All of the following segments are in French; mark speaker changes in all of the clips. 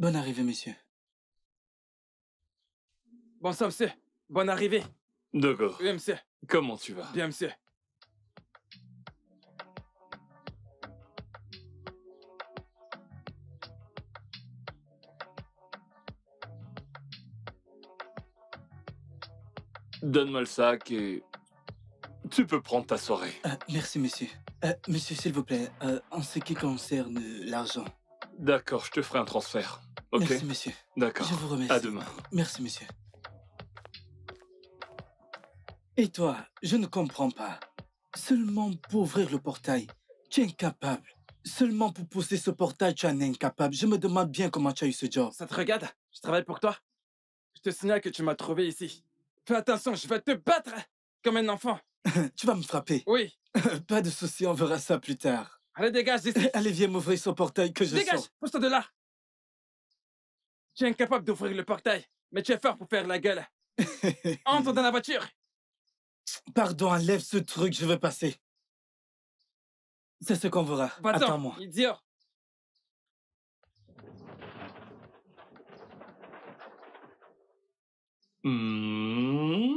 Speaker 1: Bonne arrivée, monsieur. Bonsoir, monsieur. Bonne arrivée. D'accord. Bien monsieur. Comment tu vas Bien, monsieur.
Speaker 2: Donne-moi le sac et tu peux prendre ta soirée.
Speaker 3: Euh, merci, monsieur. Euh, monsieur, s'il vous plaît, euh, en ce qui concerne l'argent. D'accord, je te ferai un transfert. Merci, monsieur. D'accord. Je vous remercie. À demain. Merci, monsieur. Et toi, je ne comprends pas. Seulement pour ouvrir le portail, tu es incapable. Seulement pour pousser ce portail, tu en es incapable. Je me demande bien comment tu as eu ce job. Ça
Speaker 1: te regarde Je travaille pour toi. Je te signale que tu m'as trouvé ici. Fais attention, je vais te
Speaker 3: battre comme un enfant. tu vas me frapper. Oui. Pas de souci, on verra ça plus tard. Allez, dégage d'ici. Allez, viens m'ouvrir ce portail que je Dégage,
Speaker 1: pousse-toi de là. Tu es incapable d'ouvrir le portail, mais tu es fort pour faire la gueule. Entre dans la voiture.
Speaker 3: Pardon, enlève ce truc, je veux passer. C'est
Speaker 4: ce qu'on verra.
Speaker 1: Attends-moi. Idiot.
Speaker 2: Hmm.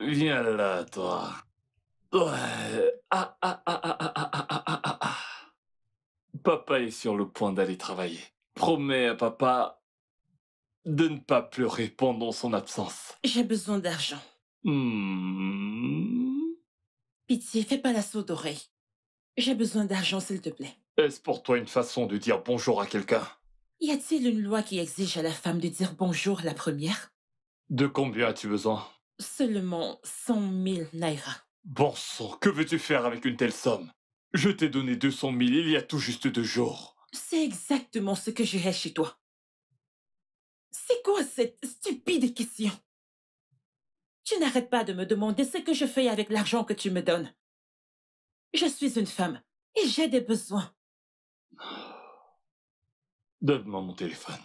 Speaker 2: Viens là, toi. Ouais. Ah ah ah, ah, ah, ah, Papa est sur le point d'aller travailler. Promets à papa de ne pas pleurer pendant son absence.
Speaker 5: J'ai besoin d'argent.
Speaker 2: Hmm.
Speaker 5: Pitié, fais pas la sourde d'oreille. J'ai besoin d'argent, s'il te plaît.
Speaker 2: Est-ce pour toi une façon de dire bonjour à quelqu'un
Speaker 5: Y a-t-il une loi qui exige à la femme de dire bonjour la première
Speaker 2: De combien as-tu besoin
Speaker 5: Seulement 100 000 naira.
Speaker 2: Bon sang, que veux-tu faire avec une telle somme Je t'ai donné 200 000 il y a tout juste deux jours.
Speaker 5: C'est exactement ce que j'ai chez toi. C'est quoi cette stupide question Tu n'arrêtes pas de me demander ce que je fais avec l'argent que tu me donnes. Je suis une femme
Speaker 4: et j'ai des besoins.
Speaker 2: Donne-moi mon téléphone.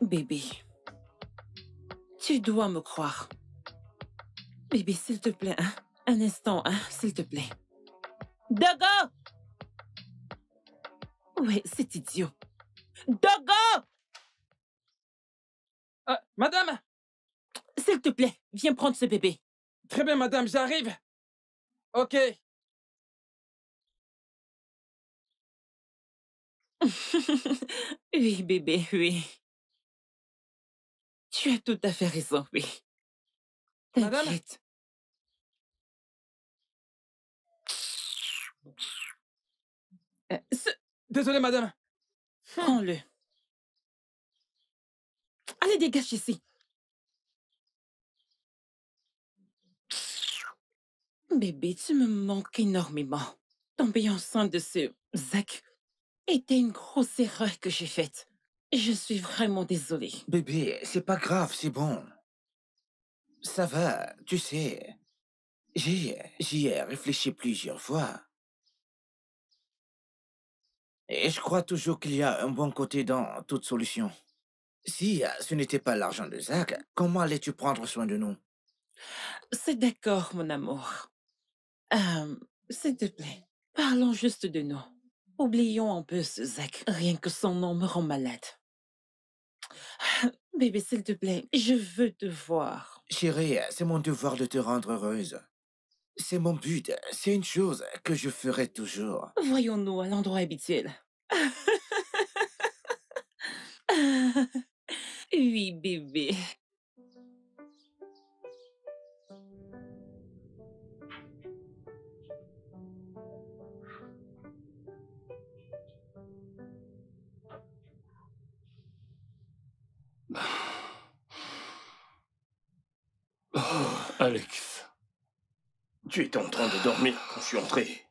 Speaker 4: Bébé,
Speaker 5: tu dois me croire. Bébé, s'il te plaît, hein? un instant, hein, s'il te plaît. Dogo! Ouais, c'est
Speaker 4: idiot. Dogo! Euh, madame! S'il te plaît, viens prendre ce bébé. Très bien, madame, j'arrive. Ok. oui, bébé, oui. Tu as tout à fait raison, oui. Madame euh, Désolée, madame. Hum. Prends-le. Allez, dégage ici. Bébé,
Speaker 5: tu me manques énormément. Tomber enceinte de ce Zach était une grosse erreur que j'ai faite. Je suis vraiment désolée.
Speaker 6: Bébé, c'est pas grave, c'est bon. Ça va, tu sais. J'y ai réfléchi plusieurs fois. Et je crois toujours qu'il y a un bon côté dans toute solution. Si euh, ce n'était pas l'argent de Zach, comment allais-tu prendre soin de nous C'est d'accord, mon amour.
Speaker 5: Euh, s'il te plaît, parlons juste de nous. Oublions un peu ce Zach. Rien que son nom me rend malade. Bébé, s'il te plaît, je
Speaker 6: veux te voir. Chérie, c'est mon devoir de te rendre heureuse. C'est mon but, c'est une chose que je ferai toujours.
Speaker 5: Voyons-nous à l'endroit habituel. oui, bébé.
Speaker 7: Oh, Alex. Tu étais en train de dormir quand je suis entré.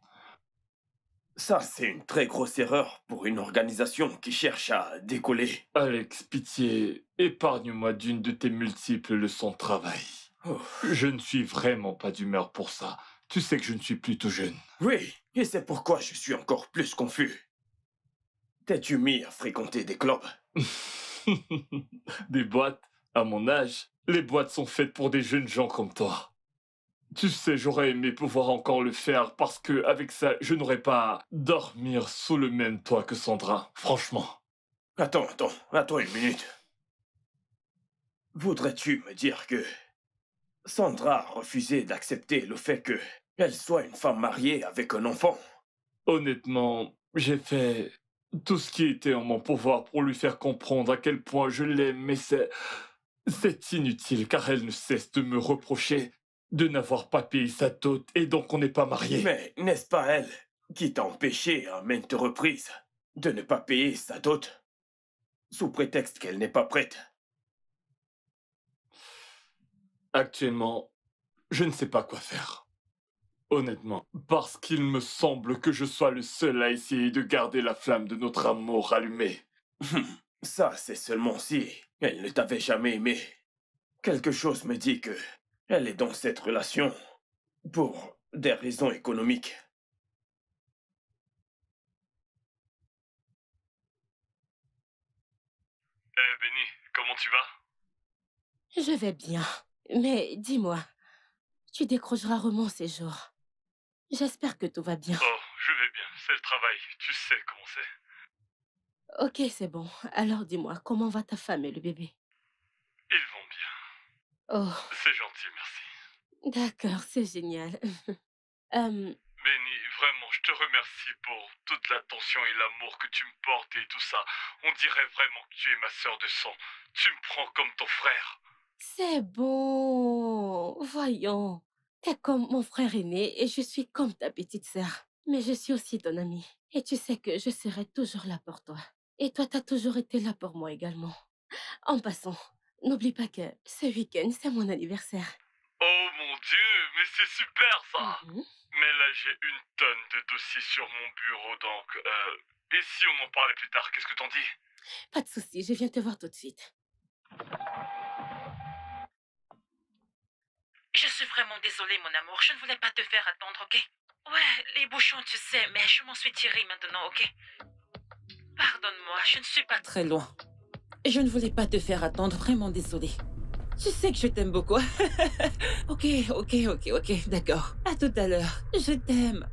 Speaker 7: Ça, c'est une très grosse erreur pour une
Speaker 2: organisation qui cherche à décoller. Alex, pitié, épargne-moi d'une de tes multiples leçons de travail. Oh. Je ne suis vraiment pas d'humeur pour ça. Tu sais que je ne suis plus tout jeune. Oui, et c'est pourquoi je suis encore plus confus. T'es-tu mis à fréquenter des clubs des boîtes, à mon âge, les boîtes sont faites pour des jeunes gens comme toi. Tu sais, j'aurais aimé pouvoir encore le faire parce que avec ça, je n'aurais pas à dormir sous le même toit que Sandra, franchement. Attends, attends, attends une minute.
Speaker 7: Voudrais-tu me dire que Sandra a refusé d'accepter le fait que elle soit
Speaker 2: une femme mariée avec un enfant Honnêtement, j'ai fait tout ce qui était en mon pouvoir pour lui faire comprendre à quel point je l'aime, mais c'est... C'est inutile car elle ne cesse de me reprocher de n'avoir pas payé sa dot et donc on n'est pas mariés. Mais n'est-ce pas elle qui t'a empêché à maintes reprises de ne pas
Speaker 7: payer sa dot sous prétexte qu'elle n'est pas prête
Speaker 2: Actuellement, je ne sais pas quoi faire. Honnêtement, parce qu'il me semble que je sois le seul à essayer de garder la flamme de notre amour allumée. Hum, ça, c'est seulement si elle ne t'avait jamais aimé.
Speaker 7: Quelque chose me dit que elle est dans cette relation pour des raisons économiques.
Speaker 8: Eh Benny, comment tu
Speaker 9: vas Je vais bien, mais dis-moi, tu décrocheras rarement ces jours. J'espère que tout va bien. Oh,
Speaker 2: je vais bien. C'est le travail. Tu sais comment c'est.
Speaker 9: Ok, c'est bon. Alors dis-moi, comment va ta femme et le bébé
Speaker 2: Ils vont
Speaker 8: bien.
Speaker 9: Oh. C'est gentil, merci. D'accord, c'est génial. um...
Speaker 2: Benny, vraiment, je te remercie pour toute l'attention et l'amour que tu me portes et tout ça. On dirait vraiment que tu es ma sœur de sang. Tu me prends comme ton frère.
Speaker 9: C'est beau. Voyons. T'es comme mon frère aîné et je suis comme ta petite sœur. Mais je suis aussi ton amie. Et tu sais que je serai toujours là pour toi. Et toi, t'as toujours été là pour moi également. En passant, n'oublie pas que ce week-end, c'est mon anniversaire. Oh mon
Speaker 2: dieu, mais c'est super ça mhm. Mais là, j'ai une tonne de dossiers sur mon bureau, donc... Euh, et si on en parlait plus tard, qu'est-ce que t'en dis
Speaker 9: Pas de souci, je viens te voir tout de suite.
Speaker 5: vraiment désolée, mon amour. Je ne voulais pas te faire attendre, ok Ouais, les bouchons, tu sais, mais je m'en suis tirée maintenant, ok Pardonne-moi, je ne suis pas très loin. je ne voulais pas te faire attendre, vraiment désolée. Tu sais que je t'aime beaucoup. ok, ok, ok, ok, d'accord. À tout à l'heure. Je t'aime.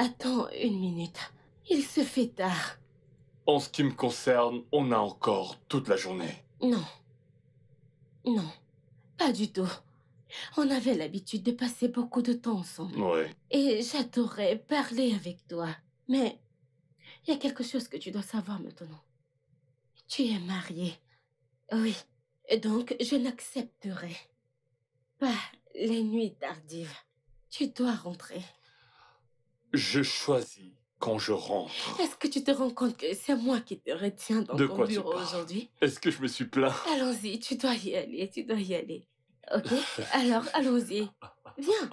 Speaker 9: Attends une minute. Il se fait tard.
Speaker 2: En ce qui me concerne, on a encore toute la journée.
Speaker 9: Non. Non. Pas du tout. On avait l'habitude de passer beaucoup de temps ensemble. Oui. Et j'adorais parler avec toi. Mais il y a quelque chose que tu dois savoir maintenant. Tu es mariée. Oui. Et donc, je n'accepterai pas les nuits tardives. Tu dois rentrer.
Speaker 2: Je choisis quand je rentre.
Speaker 9: Est-ce que tu te rends compte que c'est moi qui te retiens dans ton bureau
Speaker 2: aujourd'hui Est-ce que je me suis plaint
Speaker 9: Allons-y, tu dois y aller, tu dois y aller. Ok Alors, allons-y. Viens.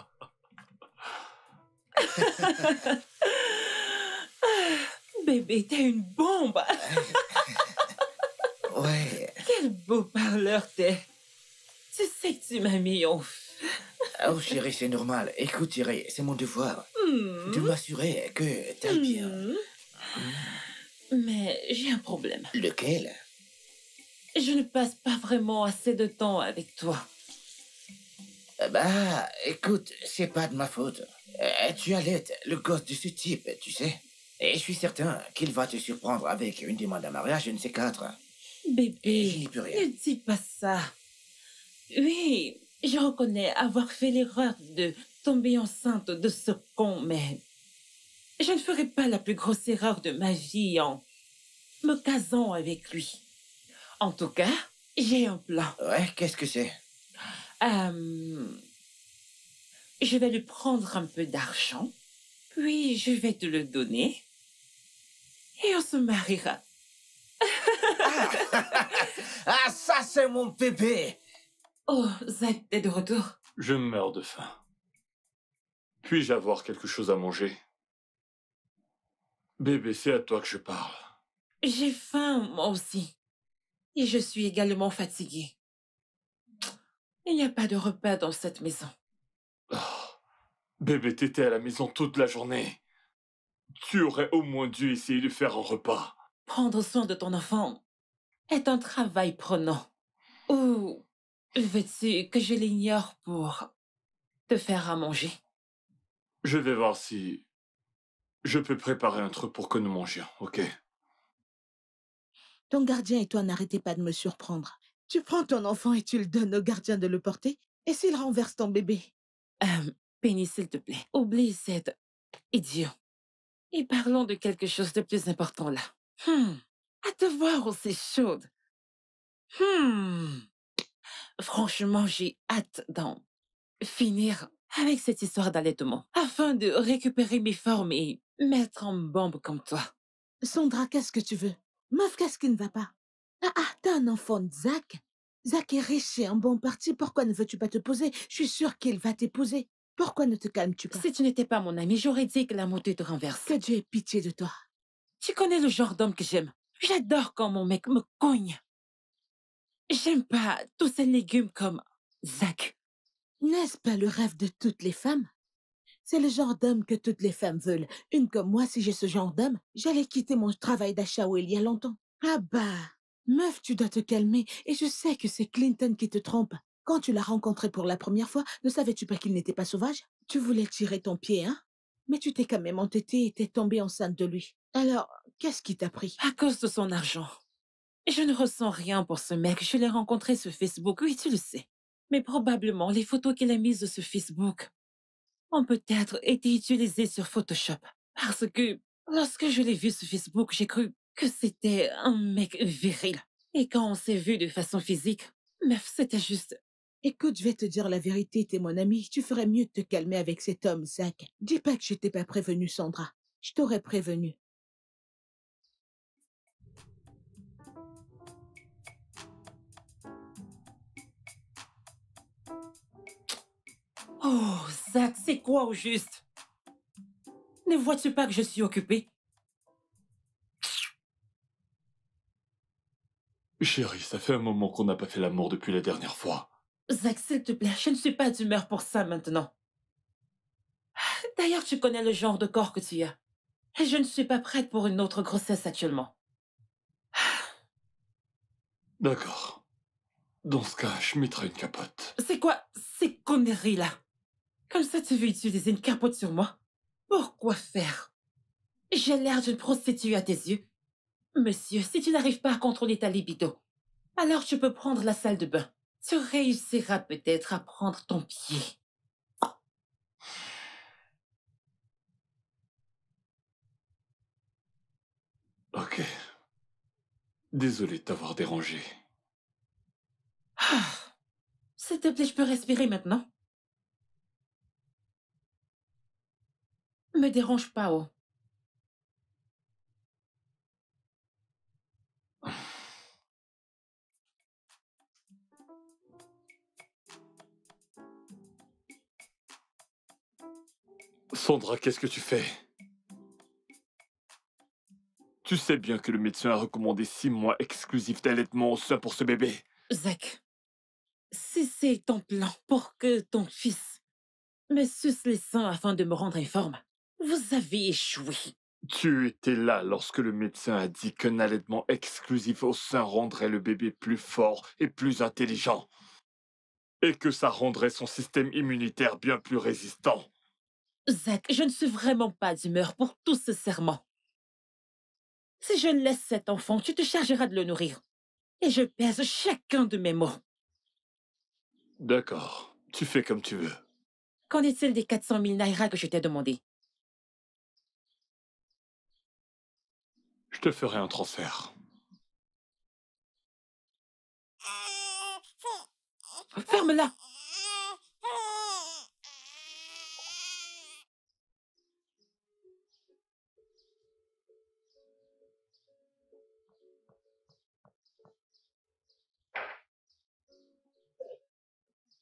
Speaker 5: Bébé, t'es une bombe.
Speaker 6: ouais. Quel beau parleur t'es. Tu sais que tu m'as mis en feu. Oh chérie, c'est normal. Écoute c'est mon devoir hmm. de m'assurer que
Speaker 10: tu bien.
Speaker 5: Hmm. Mais j'ai un problème. Lequel Je ne passe pas vraiment assez de temps avec toi.
Speaker 6: Bah, écoute, c'est pas de ma faute. Eh, tu tu l'air le gosse de ce type, tu sais. Et je suis certain qu'il va te surprendre avec une demande à mariage, je ne sais quatre.
Speaker 10: Bébé,
Speaker 6: rien. ne
Speaker 5: dis pas ça. Oui, je reconnais avoir fait l'erreur de tomber enceinte de ce con, mais je ne ferai pas la plus grosse erreur de ma vie en me casant avec lui. En tout cas, j'ai un plan.
Speaker 6: Ouais, qu'est-ce que c'est
Speaker 5: euh, Je vais lui prendre un peu d'argent, puis je vais te le donner et on se mariera. ah, ah ça c'est mon bébé Oh, Zed est de retour.
Speaker 2: Je meurs de faim. Puis-je avoir quelque chose à manger Bébé, c'est à toi que je parle.
Speaker 5: J'ai faim, moi aussi. Et je suis également fatiguée. Il n'y a pas de repas dans cette maison.
Speaker 2: Oh, bébé, t'étais à la maison toute la journée. Tu aurais au moins dû essayer de faire un repas.
Speaker 5: Prendre soin de ton enfant est un travail prenant. Ou Veux-tu que je l'ignore pour
Speaker 10: te faire à manger
Speaker 2: Je vais voir si je peux préparer un truc pour que nous mangions, ok
Speaker 10: Ton gardien et toi n'arrêtez pas de me surprendre. Tu prends ton enfant et tu le donnes au gardien de le porter, et s'il renverse ton bébé euh, s'il te plaît, oublie cette... idiot. Et parlons de
Speaker 5: quelque chose de plus important là. Hmm, à te voir, aussi chaude. Hmm. Franchement, j'ai hâte d'en finir avec cette histoire d'allaitement afin de récupérer mes formes et mettre en bombe comme toi.
Speaker 10: Sandra, qu'est-ce que tu veux Meuf, qu'est-ce qui ne va pas Ah, ah t'as un enfant de Zach Zach est riche et en bon parti. Pourquoi ne veux-tu pas te poser Je suis sûre qu'il va t'épouser. Pourquoi ne te calmes-tu pas Si tu n'étais pas mon ami, j'aurais dit que la montée te renverse. Que Dieu ait pitié de
Speaker 5: toi. Tu connais le genre d'homme que j'aime. J'adore quand mon mec me cogne.
Speaker 10: J'aime pas tous ces légumes comme Zach. N'est-ce pas le rêve de toutes les femmes C'est le genre d'homme que toutes les femmes veulent. Une comme moi, si j'ai ce genre d'homme, j'allais quitter mon travail d'achat où il y a longtemps. Ah bah Meuf, tu dois te calmer, et je sais que c'est Clinton qui te trompe. Quand tu l'as rencontré pour la première fois, ne savais-tu pas qu'il n'était pas sauvage Tu voulais tirer ton pied, hein Mais tu t'es quand même entêtée et t'es tombée enceinte de lui. Alors, qu'est-ce qui t'a pris À cause de son argent. Je ne ressens rien pour ce
Speaker 5: mec. Je l'ai rencontré sur Facebook. Oui, tu le sais. Mais probablement, les photos qu'il a mises sur Facebook ont peut-être été utilisées sur Photoshop. Parce que lorsque je l'ai vu sur Facebook, j'ai cru que c'était un mec viril. Et quand on s'est vu de
Speaker 10: façon physique, meuf, c'était juste... Écoute, je vais te dire la vérité, t'es mon ami. Tu ferais mieux de te calmer avec cet homme, Zach. Dis pas que je t'ai pas prévenu, Sandra. Je t'aurais prévenu.
Speaker 5: Oh, Zach, c'est quoi au juste Ne vois-tu pas que je suis occupée
Speaker 2: Chérie, ça fait un moment qu'on n'a pas fait l'amour depuis la dernière fois.
Speaker 5: Zach, s'il te plaît, je ne suis pas d'humeur pour ça maintenant. D'ailleurs, tu connais le genre de corps que tu as. Et je ne suis pas prête pour une autre grossesse actuellement.
Speaker 2: D'accord. Dans ce cas, je mettrai une capote.
Speaker 5: C'est quoi ces conneries-là comme ça, tu veux utiliser une capote sur moi Pourquoi faire J'ai l'air d'une prostituée à tes yeux. Monsieur, si tu n'arrives pas à contrôler ta libido, alors tu peux prendre la salle de bain. Tu réussiras peut-être à prendre ton pied.
Speaker 2: Ok. Désolé de t'avoir dérangé.
Speaker 5: Ah! S'il te plaît, je peux respirer maintenant
Speaker 4: me dérange pas, oh.
Speaker 2: Sandra, qu'est-ce que tu fais Tu sais bien que le médecin a recommandé six mois exclusifs d'allaitement au sein pour ce bébé.
Speaker 5: Zach, si c'est ton plan pour que ton fils me suce les seins afin de me rendre informe, vous avez échoué.
Speaker 2: Tu étais là lorsque le médecin a dit qu'un allaitement exclusif au sein rendrait le bébé plus fort et plus intelligent. Et que ça rendrait son système immunitaire bien plus résistant.
Speaker 5: Zach, je ne suis vraiment pas d'humeur pour tout ce serment. Si je laisse cet enfant, tu te chargeras de le nourrir. Et je pèse chacun de mes mots.
Speaker 2: D'accord. Tu fais comme tu veux.
Speaker 4: Qu'en est-il des 400 000 naira que je t'ai demandé
Speaker 2: Je te ferai un transfert.
Speaker 4: Euh, Ferme-la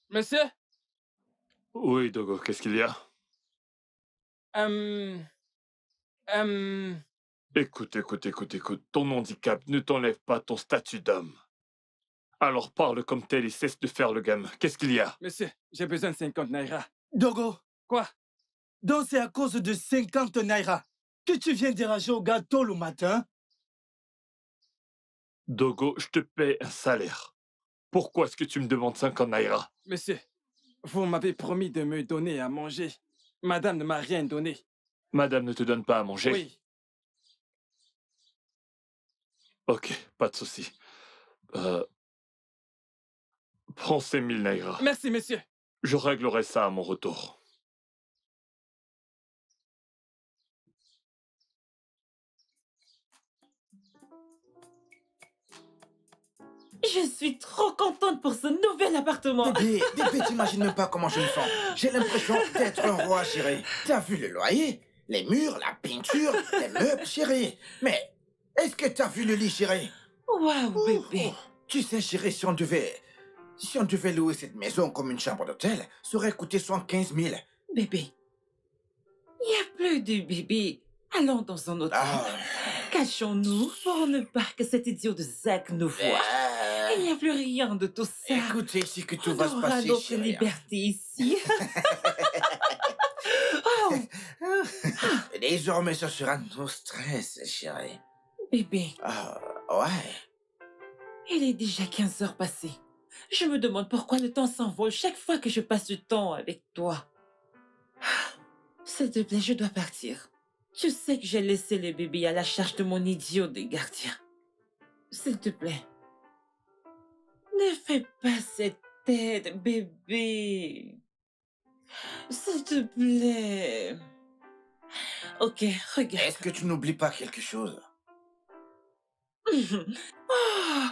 Speaker 4: Monsieur
Speaker 2: Oui, Dogo, qu'est-ce qu'il y a
Speaker 4: Hum...
Speaker 2: Écoute, écoute, écoute, écoute, ton handicap ne t'enlève pas ton statut d'homme. Alors parle comme tel et cesse de faire le gamin. Qu'est-ce qu'il y a Monsieur, j'ai besoin de 50
Speaker 1: naira.
Speaker 3: Dogo Quoi Donc c'est à cause de 50 naira que tu viens déranger au gâteau le matin
Speaker 2: Dogo, je te paie un salaire. Pourquoi est-ce que tu me demandes 50 naira
Speaker 1: Monsieur, vous m'avez promis de me donner à manger. Madame ne m'a rien donné.
Speaker 2: Madame ne te donne pas à manger Oui, Ok, pas de souci. Euh... Prends ces mille nègres. Merci, monsieur. Je réglerai ça à mon
Speaker 4: retour. Je
Speaker 6: suis trop contente pour ce nouvel appartement. Bébé, bébé, t'imagines pas comment je me sens. J'ai l'impression d'être un roi, chérie. T'as vu le loyer Les murs, la peinture, les meubles, chérie. Mais est-ce que t'as vu le lit, chérie Waouh, oh, bébé oh. Tu sais, chérie, si on devait... Si on devait louer cette maison comme une chambre d'hôtel, ça aurait coûté 115 000.
Speaker 5: Bébé, il n'y a plus de bébé. Allons dans un autre. Ah. Cachons-nous pour ne pas que cet idiot de Zach nous voie. Ah. Il n'y a
Speaker 6: plus rien de tout ça. Écoutez, c'est que tout va se passer, notre liberté
Speaker 8: ici. Oh. Ah.
Speaker 6: Désormais, ça sera nos stress, chérie. Bébé. Ah eh euh, ouais.
Speaker 5: Il est déjà 15 heures passées. Je me demande pourquoi le temps s'envole chaque fois que je passe du temps avec toi. S'il te plaît, je dois partir. Tu sais que j'ai laissé le bébé à la charge de mon idiot de gardien. S'il te plaît. Ne fais pas cette tête, bébé.
Speaker 6: S'il te plaît. Ok, regarde. Est-ce que tu n'oublies pas quelque chose
Speaker 5: oh,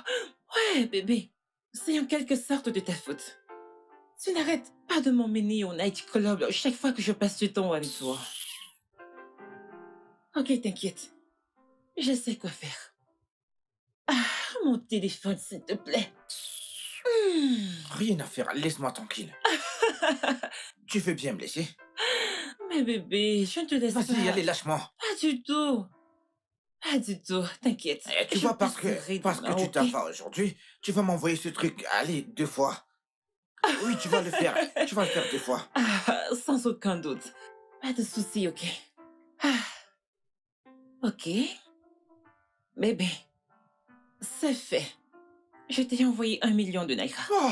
Speaker 5: ouais, bébé, c'est en quelque sorte de ta faute. Tu n'arrêtes pas de m'emmener au night club chaque fois que je passe du temps avec toi. Ok, t'inquiète. Je sais quoi faire. Ah, mon téléphone, s'il te plaît. Hmm.
Speaker 6: Rien à faire, laisse-moi tranquille. tu veux bien me laisser
Speaker 5: Mais bébé, je ne te laisse pas. Vas-y, allez, lâche-moi. Pas du tout. Ah, du tout, t'inquiète. Eh, tu vois, parce que, parce que tu
Speaker 6: t'as pas aujourd'hui, tu vas m'envoyer ce truc, allez, deux fois. Oui, tu vas le faire, tu vas le faire deux fois. Ah, sans aucun doute.
Speaker 5: Pas de souci, ok. Ah. Ok. Bébé, c'est fait. Je t'ai envoyé un million de naira.
Speaker 6: Oh!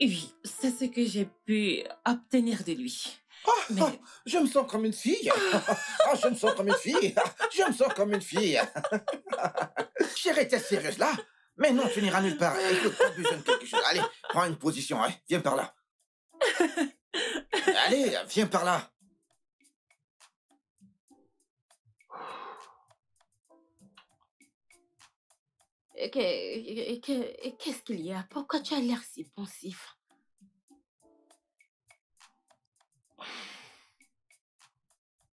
Speaker 6: Oui, c'est ce que j'ai pu obtenir de lui. Oh, mais... Oh, je me sens comme une fille. Oh, je me sens comme une fille. Je me sens comme une fille. Chérie, t'es sérieuse là Mais non, tu n'iras nulle part. Écoute, besoin de quelque chose. Allez, prends une position. Hein. Viens par là. Allez, viens par là.
Speaker 9: Qu'est-ce qu'il y a Pourquoi tu as l'air si pensif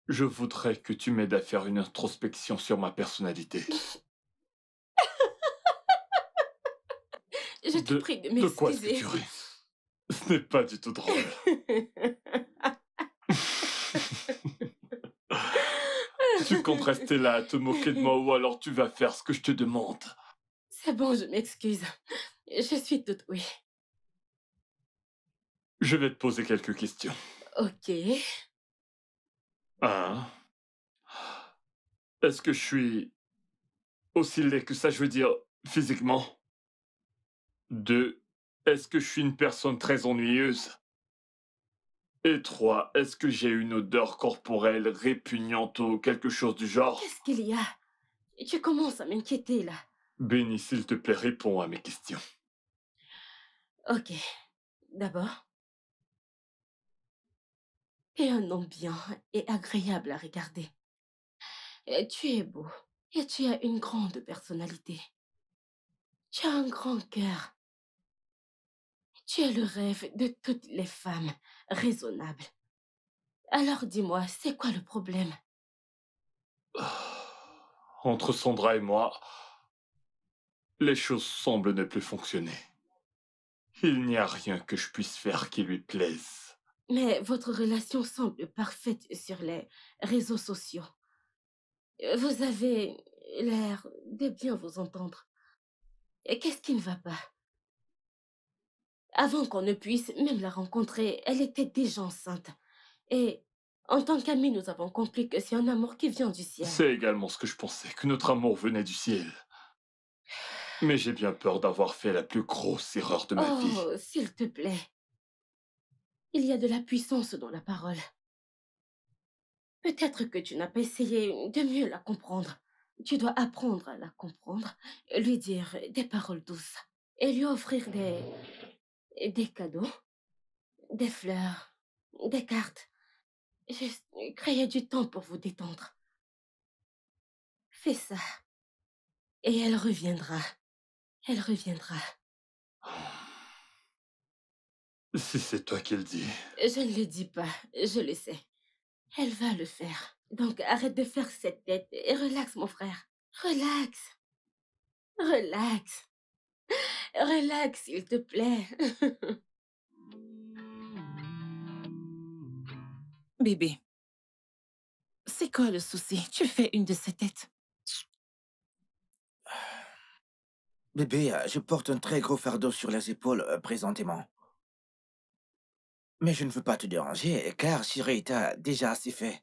Speaker 2: Je voudrais que tu m'aides à faire une introspection sur ma personnalité.
Speaker 9: Je te prie de m'excuser. De
Speaker 2: Ce n'est pas du tout drôle. tu comptes rester là à te moquer de moi ou alors tu vas faire ce que je te demande.
Speaker 9: C'est bon, je m'excuse. Je suis toute oui.
Speaker 2: Je vais te poser quelques questions.
Speaker 9: Ok. Un.
Speaker 2: Ah. Est-ce que je suis aussi laid que ça, je veux dire, physiquement Deux. Est-ce que je suis une personne très ennuyeuse Et trois. Est-ce que j'ai une odeur corporelle répugnante ou quelque chose du genre Qu'est-ce
Speaker 9: qu'il y a Tu commences à m'inquiéter là.
Speaker 2: Benny, s'il te plaît, réponds à mes questions.
Speaker 9: Ok. D'abord, et un bien et agréable à regarder. Et tu es beau et tu as une grande personnalité. Tu as un grand cœur. Tu es le rêve de toutes les femmes raisonnables. Alors dis-moi, c'est quoi le problème
Speaker 2: Entre Sandra et moi, les choses semblent ne plus fonctionner. Il n'y a rien que je puisse faire qui lui plaise.
Speaker 9: Mais votre relation semble parfaite sur les réseaux sociaux. Vous avez l'air de bien vous entendre. Et Qu'est-ce qui ne va pas Avant qu'on ne puisse même la rencontrer, elle était déjà enceinte. Et en tant qu'amis, nous avons compris que c'est un amour qui vient du ciel.
Speaker 2: C'est également ce que je pensais, que notre amour venait du ciel. Mais j'ai bien peur d'avoir fait la plus grosse erreur de ma vie.
Speaker 9: Oh, s'il te plaît. Il y a de la puissance dans la parole. Peut-être que tu n'as pas essayé de mieux la comprendre. Tu dois apprendre à la comprendre, lui dire des paroles douces et lui offrir des, des cadeaux, des fleurs, des cartes. Juste créer du temps pour vous détendre. Fais ça. Et elle reviendra. Elle reviendra.
Speaker 2: Ah. Si c'est toi qui le dis.
Speaker 9: Je ne le dis pas, je le sais. Elle va le faire. Donc arrête de faire cette tête et relaxe, mon frère. Relaxe. Relaxe. Relaxe, s'il te plaît.
Speaker 4: Bébé, c'est quoi le souci Tu fais une de ces têtes.
Speaker 6: Bébé, euh, je porte un très gros fardeau sur les épaules euh, présentement. Mais je ne veux pas te déranger, car Shirei a déjà assez fait.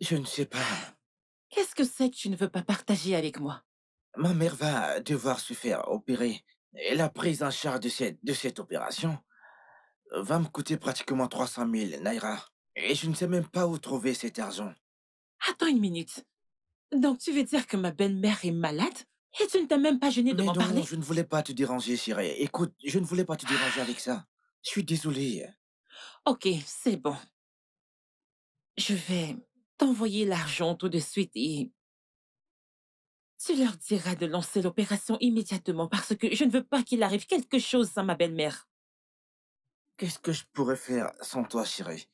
Speaker 6: Je ne sais pas.
Speaker 5: Qu'est-ce que c'est que tu ne veux pas partager avec moi
Speaker 6: Ma mère va devoir se faire opérer, et la prise en charge de cette, cette opération euh, va me coûter pratiquement 300 000 naira. Et je ne sais même pas où trouver cet argent.
Speaker 5: Attends une minute. Donc tu veux dire que ma belle-mère est malade et tu ne t'es même pas gêné de m'en parler Non, Je
Speaker 6: ne voulais pas te déranger, Shirei. Écoute, je ne voulais pas te déranger avec ça. Je suis désolée. Ok, c'est bon.
Speaker 5: Je vais t'envoyer l'argent tout de suite et... Tu leur diras de lancer l'opération immédiatement parce que je ne veux pas qu'il arrive quelque chose sans ma belle-mère.
Speaker 6: Qu'est-ce que je pourrais faire sans toi, chérie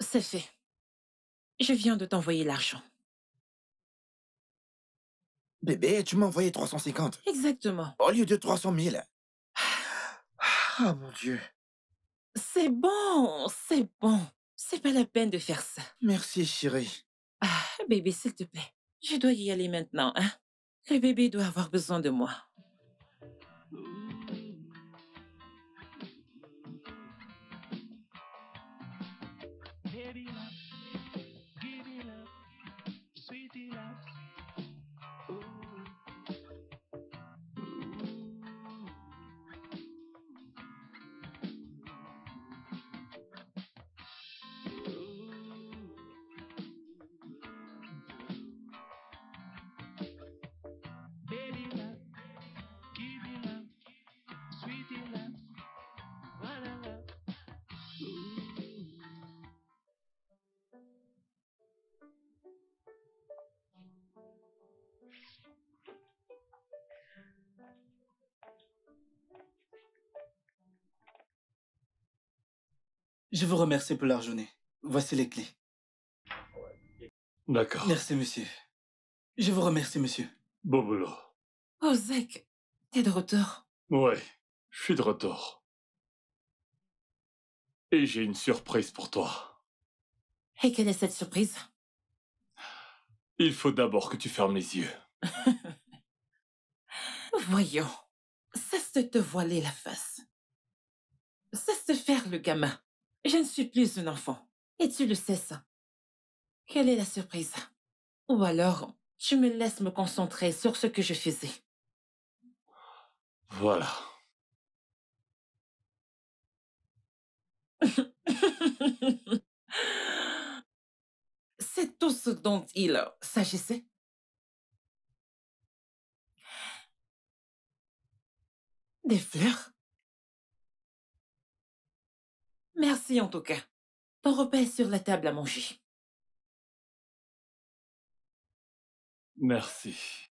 Speaker 4: C'est fait. Je viens de t'envoyer l'argent.
Speaker 6: Bébé, tu m'as envoyé 350.
Speaker 4: Exactement.
Speaker 6: Au lieu de 300 000. Ah, mon Dieu. C'est bon,
Speaker 5: c'est bon. C'est pas la peine de faire ça.
Speaker 6: Merci, chérie.
Speaker 5: Ah, bébé, s'il te plaît. Je dois y aller maintenant, hein. Le bébé doit avoir besoin de moi.
Speaker 3: Je vous remercie pour la journée. Voici les clés. D'accord. Merci, monsieur. Je vous remercie, monsieur. Bon boulot.
Speaker 4: Oh, Zek, t'es de retour.
Speaker 2: Ouais, je suis de retour. Et j'ai une surprise pour toi.
Speaker 4: Et quelle est cette surprise
Speaker 2: Il faut d'abord que tu fermes les yeux.
Speaker 5: Voyons, cesse de te voiler la face. Cesse de faire le gamin. Je ne suis plus une enfant, et tu le sais ça. Quelle est la surprise Ou alors,
Speaker 4: tu me laisses me concentrer sur ce que je faisais. Voilà. C'est tout ce dont il s'agissait. Des fleurs Merci en tout cas. Ton repas est sur la table à manger. Merci.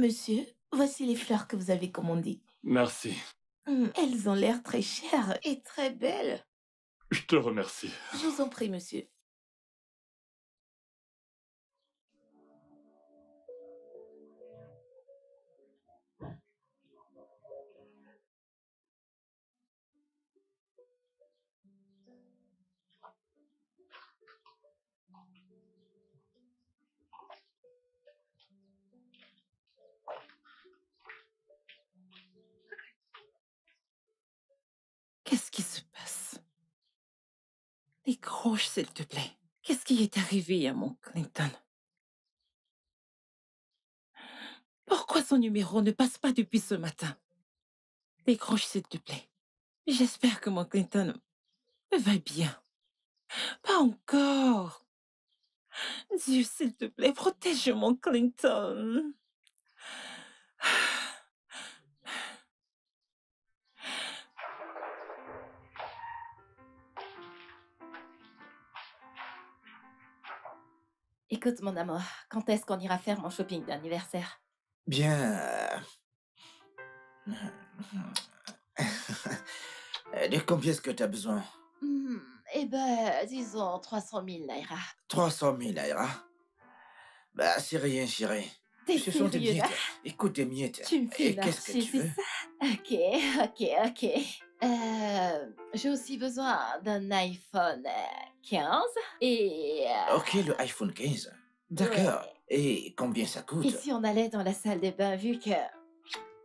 Speaker 11: Monsieur, voici les fleurs que vous avez commandées. Merci. Hum, elles ont l'air très chères et très belles.
Speaker 2: Je te remercie.
Speaker 11: Je vous en prie, monsieur.
Speaker 4: Décroche, s'il te plaît. Qu'est-ce qui est arrivé à mon Clinton
Speaker 5: Pourquoi son numéro ne passe pas depuis ce matin Décroche, s'il te plaît. J'espère que mon Clinton va bien. Pas encore. Dieu, s'il te plaît, protège mon Clinton.
Speaker 12: Écoute, mon amour, quand est-ce qu'on ira faire mon shopping d'anniversaire
Speaker 6: Bien. Euh, de combien est-ce que tu as besoin
Speaker 12: hmm, Eh ben, disons 300 000 Naira.
Speaker 6: 300 000 Naira Ben, c'est rien, chérie.
Speaker 12: Ce sont des miettes.
Speaker 6: Écoute, des miettes. Tu me fais qu'est-ce que
Speaker 12: tu veux Ok, ok, ok. Euh, j'ai aussi besoin d'un iPhone 15 euh, et...
Speaker 6: Euh, ok, le iPhone 15. D'accord. Et combien ça coûte Et si
Speaker 12: on allait dans la salle de bain vu que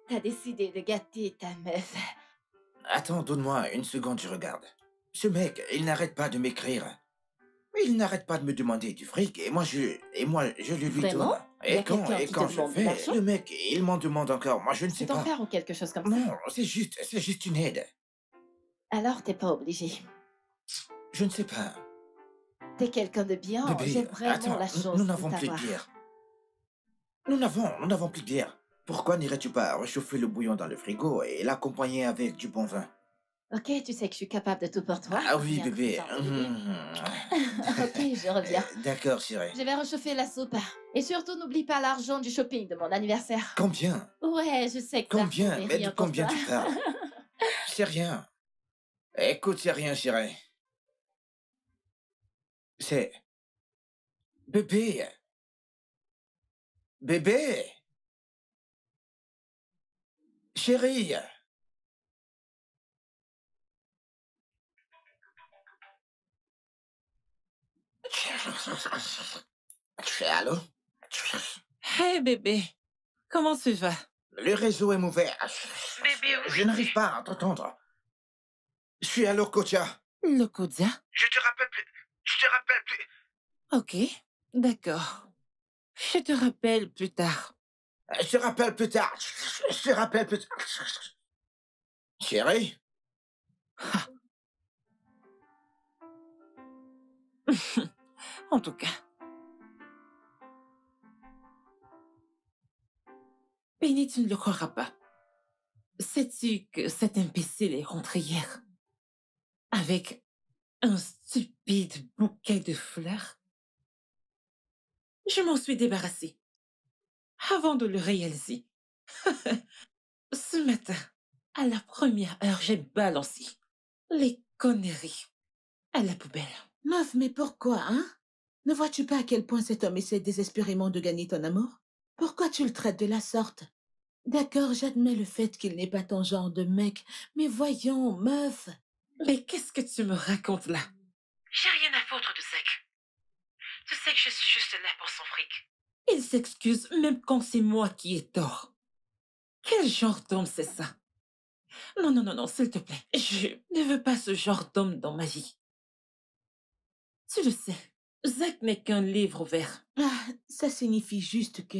Speaker 12: t'as décidé de gâter ta
Speaker 6: meuf Attends, donne-moi une seconde, je regarde. Ce mec, il n'arrête pas de m'écrire. Il n'arrête pas de me demander du fric et moi je, et moi, je lui Vraiment donne. Et quand, et quand je fais, le mec, il m'en demande encore. Moi, je ne sais pas. C'est ton père
Speaker 12: ou quelque chose comme ça Non, c'est juste, c'est juste une aide. Alors, t'es pas obligé. Je ne sais pas. T'es quelqu'un de bien. J'ai vraiment la chance. Nous n'avons plus de bière.
Speaker 6: Nous n'avons, nous n'avons plus de bière. Pourquoi n'irais-tu pas réchauffer le bouillon dans le frigo et l'accompagner avec du bon vin
Speaker 12: Ok, tu sais que je suis capable de tout pour toi. Ah oui,
Speaker 6: bébé. Mmh, mmh, mmh.
Speaker 12: ok, je reviens.
Speaker 6: D'accord, chérie. Je
Speaker 12: vais réchauffer la soupe. Et surtout, n'oublie pas l'argent du shopping de mon anniversaire. Combien Ouais, je sais que Combien Mais de combien tu parles
Speaker 6: C'est rien. Écoute, c'est rien, chérie.
Speaker 4: C'est... Bébé Bébé Chérie
Speaker 6: Allô Hey bébé, comment tu vas Le réseau est mauvais. Bébé, je n'arrive pas à t'entendre. Je suis à Locodia. Locodia Je te rappelle plus. Je te rappelle plus. Ok, d'accord. Je te rappelle plus tard. Euh, je te rappelle plus tard. Je te rappelle plus tard. Chérie
Speaker 4: en tout cas.
Speaker 5: Penny, tu ne le croiras pas. Sais-tu que cet imbécile est rentré hier avec un stupide bouquet de fleurs Je m'en suis débarrassée avant de le réaliser. Ce matin, à la première heure, j'ai balancé
Speaker 10: les conneries à la poubelle. Meuf, mais pourquoi, hein ne vois-tu pas à quel point cet homme essaie désespérément de gagner ton amour Pourquoi tu le traites de la sorte D'accord, j'admets le fait qu'il n'est pas ton genre de mec, mais voyons, meuf Mais qu'est-ce que tu me racontes là
Speaker 5: J'ai rien à foutre de sec. Tu sais que je suis juste là pour son fric.
Speaker 10: Il s'excuse
Speaker 5: même quand c'est moi qui ai tort. Quel genre d'homme c'est ça Non, non, non, non, s'il te plaît. Je ne veux pas ce genre d'homme dans ma vie. Tu le sais. Zach n'est qu'un livre ouvert.
Speaker 10: Ah, ça signifie juste que...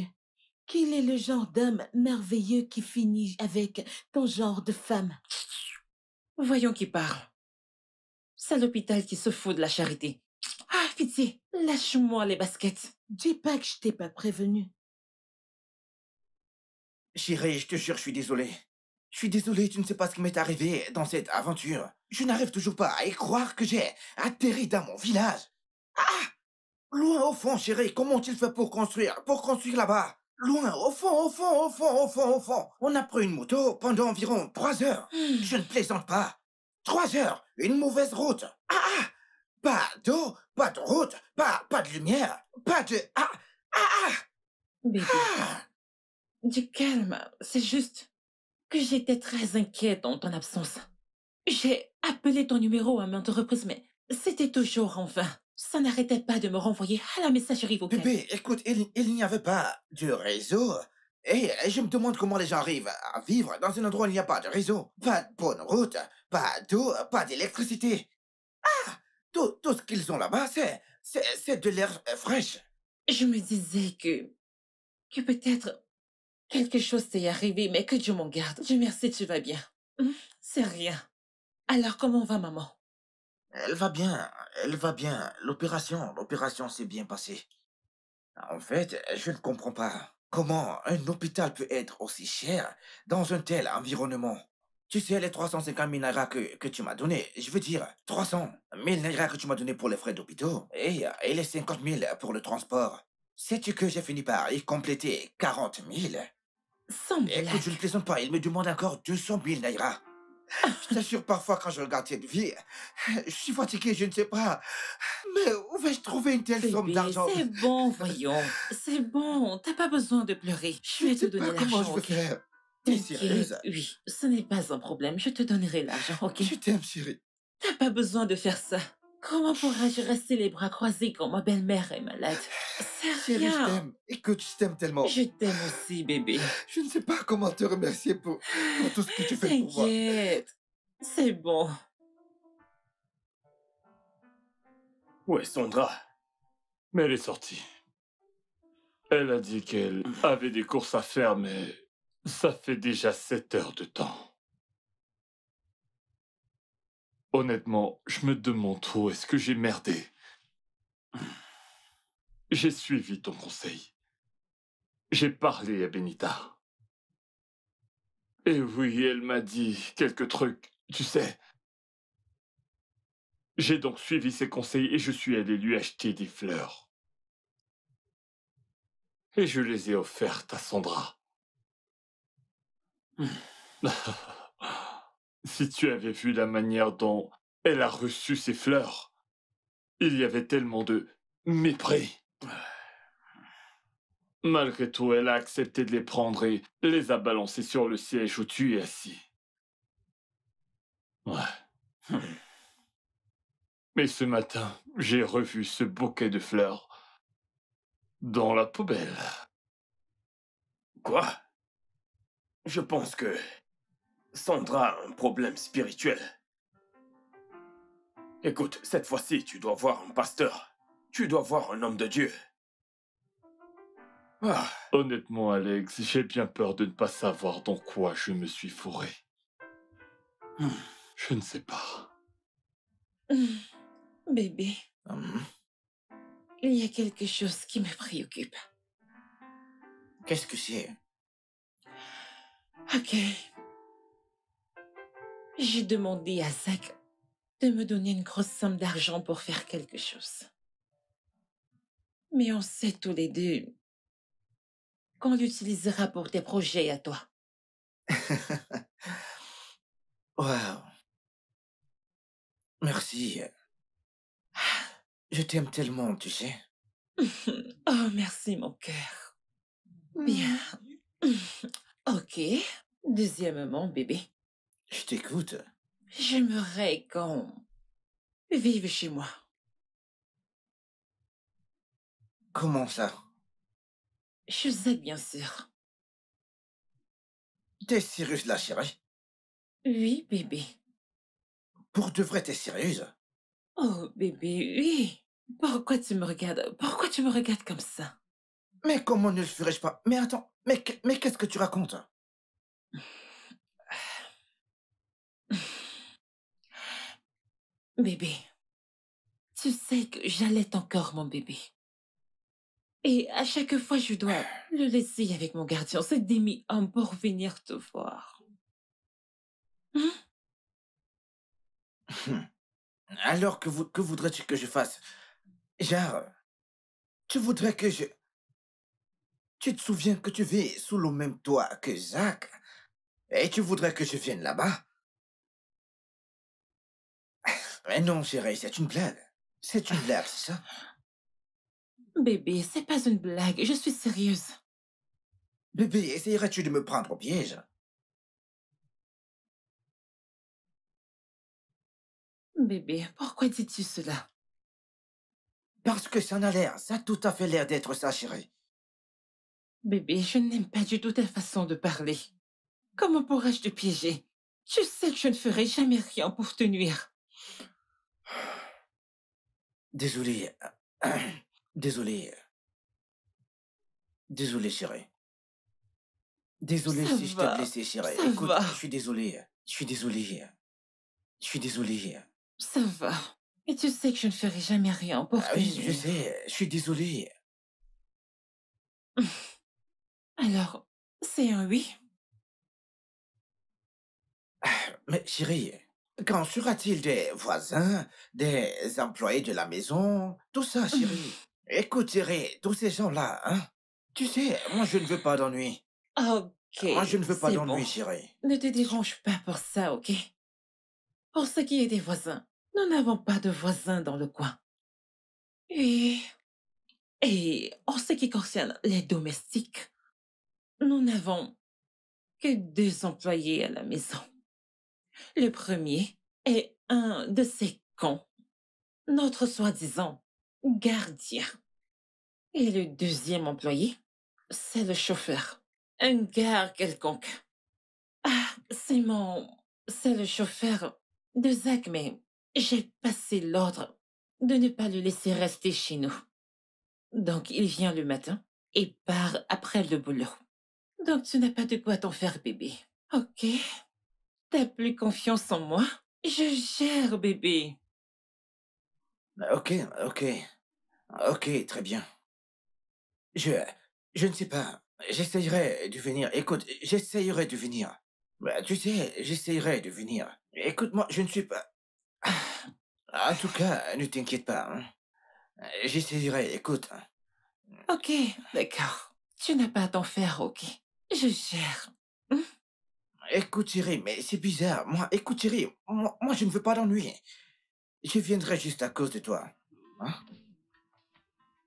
Speaker 10: qu'il est le genre d'homme merveilleux qui finit avec ton genre de femme. Voyons qui parle. C'est l'hôpital qui se fout de la
Speaker 5: charité. Ah, pitié, lâche-moi les baskets. Dis pas que je t'ai pas prévenu.
Speaker 6: Chérie, je te jure, je suis désolé. Je suis désolé, tu ne sais pas ce qui m'est arrivé dans cette aventure. Je n'arrive toujours pas à y croire que j'ai atterri dans mon village. Ah Loin au fond, chérie, comment il fait pour construire Pour construire là-bas Loin, au fond, au fond, au fond, au fond, au fond. On a pris une moto pendant environ trois heures. Hmm. Je ne plaisante pas. Trois heures Une mauvaise route. Ah, ah Pas d'eau, pas de route, pas, pas de lumière, pas de... Ah Ah Ah,
Speaker 5: ah Du calme, c'est juste que j'étais très inquiète
Speaker 6: en ton absence.
Speaker 5: J'ai appelé ton numéro à maintes reprises, mais c'était toujours
Speaker 6: en vain. Ça n'arrêtait pas de me renvoyer à la
Speaker 5: messagerie eh vocale.
Speaker 6: Bébé, ben, écoute, il, n'y avait pas de réseau. Et je me demande comment les gens arrivent à vivre dans un endroit où il n'y a pas de réseau, pas de bonne route, pas d'eau, pas d'électricité. Ah Tout, ce qu'ils ont là-bas, c'est, c'est, de l'air euh, fraîche. Je me disais que...
Speaker 5: que peut-être quelque chose s'est arrivé, mais que Dieu m'en garde. Dieu merci, tu vas bien. Mmh. C'est rien. Alors comment va maman
Speaker 6: elle va bien, elle va bien. L'opération, l'opération s'est bien passée. En fait, je ne comprends pas comment un hôpital peut être aussi cher dans un tel environnement. Tu sais, les 350 000 naira que, tu m'as donné, je veux dire 300 000 naira que tu m'as donné pour les frais d'hôpital et, les 50 000 pour le transport. Sais-tu que j'ai fini par y compléter 40 000 Sans Écoute, que je ne plaisante pas, il me demande encore 200 000 naira. Je t'assure, parfois, quand je regarde cette vie, je suis fatiguée, je ne sais pas. Mais où vais-je trouver une telle somme d'argent C'est bon, voyons.
Speaker 5: C'est bon. T'as pas besoin de pleurer. Je vais te donner l'argent. Comment je oui. Ce n'est pas un problème. Je te donnerai l'argent, ok Je t'aime, chérie. T'as pas besoin de faire ça. Comment pourrais-je rester les bras croisés quand ma belle-mère est malade C'est rien. je t'aime. Écoute, je t'aime tellement. Je t'aime aussi, bébé. Je ne sais pas comment te remercier pour, tout ce que tu fais pour moi. C'est bon.
Speaker 2: Ouais, Sandra Mais elle est sortie. Elle a dit qu'elle avait des courses à faire, mais ça fait déjà 7 heures de temps. Honnêtement, je me demande trop, est-ce que j'ai merdé J'ai suivi ton conseil. J'ai parlé à Benita. Et oui, elle m'a dit quelques trucs tu sais, j'ai donc suivi ses conseils et je suis allé lui acheter des fleurs. Et je les ai offertes à Sandra. si tu avais vu la manière dont elle a reçu ses fleurs, il y avait tellement de mépris. Malgré tout, elle a accepté de les prendre et les a balancées sur le siège où tu es assis. Ouais. Mais ce matin, j'ai revu ce bouquet de fleurs dans la poubelle. Quoi Je pense que Sandra
Speaker 7: a un problème spirituel. Écoute, cette fois-ci, tu dois voir
Speaker 2: un pasteur. Tu dois voir un homme de Dieu. Ah. Honnêtement, Alex, j'ai bien peur de ne pas savoir dans quoi je me suis fourré. Hmm. Je ne sais pas.
Speaker 5: Bébé. Hum, il y a quelque chose qui me préoccupe.
Speaker 6: Qu'est-ce que c'est
Speaker 5: Ok. J'ai demandé à Zach de me donner une grosse somme d'argent pour faire quelque chose. Mais on sait tous les deux qu'on l'utilisera pour tes projets à toi.
Speaker 6: wow. Merci. Je t'aime tellement, tu sais.
Speaker 4: Oh, merci, mon cœur.
Speaker 5: Bien. Mm. Ok. Deuxièmement, bébé. Je
Speaker 4: t'écoute. J'aimerais qu'on vive chez moi. Comment ça Je sais, bien sûr. T'es sérieuse la chérie Oui, bébé. Pour de vrai, t'es sérieuse Oh, bébé,
Speaker 6: oui. Pourquoi tu me regardes Pourquoi tu me regardes comme ça Mais comment ne le ferais-je pas Mais attends, mais, qu'est-ce que tu racontes
Speaker 4: Bébé, tu sais que j'allais encore mon bébé. Et à chaque fois, je dois le
Speaker 5: laisser avec mon gardien, cet demi-homme, pour venir te voir.
Speaker 4: Hein? Hum. Alors, que, voudrais-tu que je fasse
Speaker 6: Genre, tu voudrais que je... Tu te souviens que tu vis sous le même toit que Jacques Et tu voudrais que je vienne là-bas Mais non, chérie, c'est une blague. C'est une blague, c'est ça
Speaker 4: Bébé, c'est pas une blague. Je suis sérieuse.
Speaker 6: Bébé, essayerais tu de me prendre au piège
Speaker 4: Bébé, pourquoi dis-tu cela
Speaker 6: Parce que ça a l'air, ça a tout à fait l'air d'être ça, chérie. Bébé, je n'aime pas du tout ta façon de parler. Comment pourrais-je te piéger Tu
Speaker 5: sais que je ne ferai jamais rien pour te nuire.
Speaker 6: Désolé. Désolé. Désolé, chérie. Désolé si je t'ai blessé, chérie. Écoute, je suis désolé. Je suis désolé. Je suis désolé. Ça va.
Speaker 5: Et tu sais que je ne ferai jamais
Speaker 4: rien pour toi. Ah oui, je sais. Je suis désolée. Alors, c'est un oui
Speaker 6: ah, Mais chérie, quand sera-t-il des voisins, des employés de la maison Tout ça, chérie. Écoute, chérie, tous ces gens-là, hein Tu sais, moi, je ne veux pas d'ennui.
Speaker 5: Ok.
Speaker 6: Moi, je ne veux pas d'ennui, chérie.
Speaker 5: Ne te dérange pas pour ça, ok pour ce qui est des voisins, nous n'avons pas de voisins dans le coin. Et, et en ce qui concerne les domestiques, nous n'avons que deux employés à la maison. Le premier est un de ces cons, notre soi-disant gardien. Et le deuxième employé, c'est le chauffeur, un gars quelconque. Ah, c'est c'est le chauffeur de Zach, mais j'ai passé l'ordre de ne pas le laisser rester chez nous. Donc il vient le matin et part après le boulot. Donc tu n'as pas de quoi t'en faire, bébé. Ok. T'as plus confiance en moi Je gère, bébé.
Speaker 4: Ok,
Speaker 6: ok. Ok, très bien. Je... Je ne sais pas. J'essayerai de venir. Écoute, j'essayerai de venir. Bah, tu sais, j'essaierai de venir. Écoute-moi, je ne suis pas... Ah, en tout cas, ne t'inquiète pas. Hein. Euh, j'essaierai, J'essayerai, écoute. Ok, d'accord. Tu n'as pas à t'en faire, ok. Je gère. Hum. Écoute, chérie, mais c'est bizarre. Moi, écoute, chérie, moi, je ne veux pas d'ennui. Je viendrai juste à cause de toi.
Speaker 1: Hein.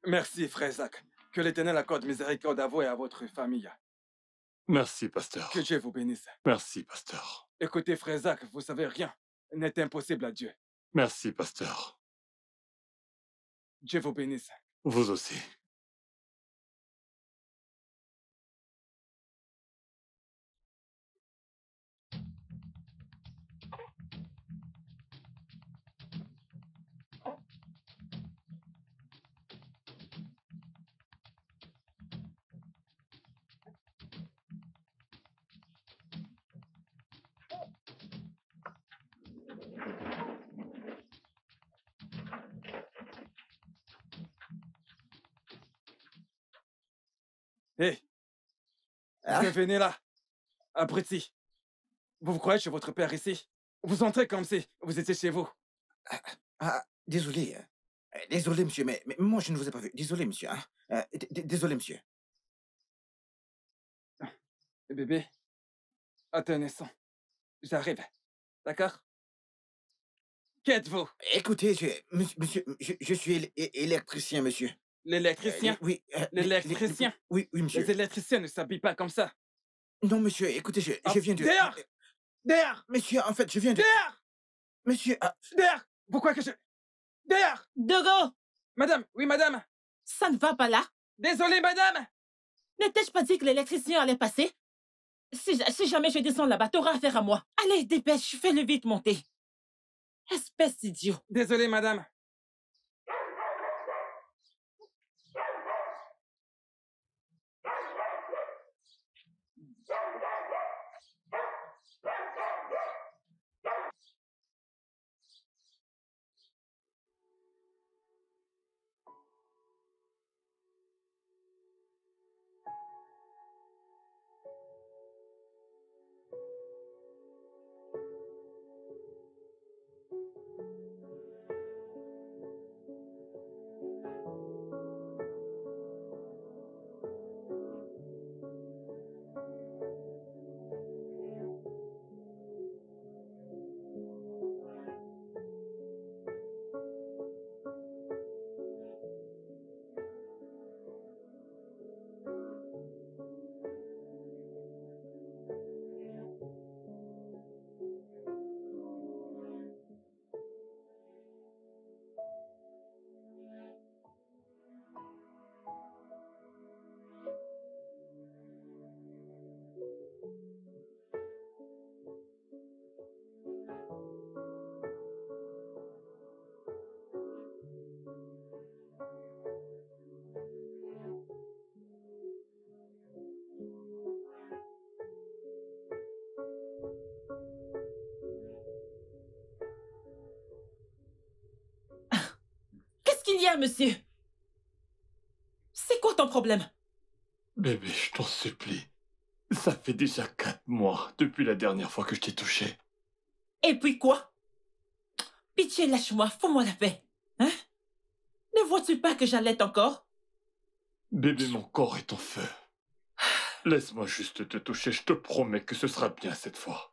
Speaker 1: Merci, frère Zach. Que l'Éternel accorde miséricorde à vous et à votre famille.
Speaker 2: Merci, pasteur.
Speaker 1: Que Dieu vous bénisse.
Speaker 2: Merci, pasteur.
Speaker 1: Écoutez, frère Zach, vous savez rien. N'est impossible à Dieu.
Speaker 2: Merci, pasteur.
Speaker 4: Dieu vous bénisse. Vous aussi.
Speaker 1: Hé hey, ah. Venez là Abruti Vous vous croyez chez votre père ici Vous entrez comme si vous étiez chez vous. Ah, ah désolé. Euh, euh,
Speaker 6: désolé, monsieur, mais, mais, moi, je ne vous ai pas vu. Désolé, monsieur. Hein? Euh, désolé, monsieur.
Speaker 4: Eh, bébé, attendez ça. j'arrive.
Speaker 1: D'accord Qui êtes-vous Écoutez, je, monsieur, je suis électricien, monsieur. L'électricien. Eh, eh, oui. Eh, l'électricien. Oui, oui, monsieur. Les électriciens ne s'habillent pas comme ça. Non, monsieur, écoutez, je, ah, je viens de. D'ailleurs D'ailleurs Monsieur, en fait, je viens de. D'ailleurs Monsieur. Ah... Pourquoi que je. D'ailleurs Dego
Speaker 4: Madame, oui, madame. Ça ne va pas là. Désolé, madame. nétais je pas
Speaker 5: dit que l'électricien allait passer si, si, jamais je descends là-bas, t'auras affaire à moi. Allez, dépêche,
Speaker 4: fais-le vite monter. Espèce d'idiot. Désolé, madame.
Speaker 5: Bien, monsieur C'est quoi ton problème
Speaker 2: Bébé, je t'en supplie. Ça fait déjà quatre mois depuis la dernière fois que je t'ai touché.
Speaker 5: Et puis quoi Pitié, lâche-moi, fous-moi la paix. Hein Ne vois-tu pas que j'allais encore
Speaker 2: Bébé, mon corps est en feu. Laisse-moi juste te toucher, je te promets que ce sera bien cette fois.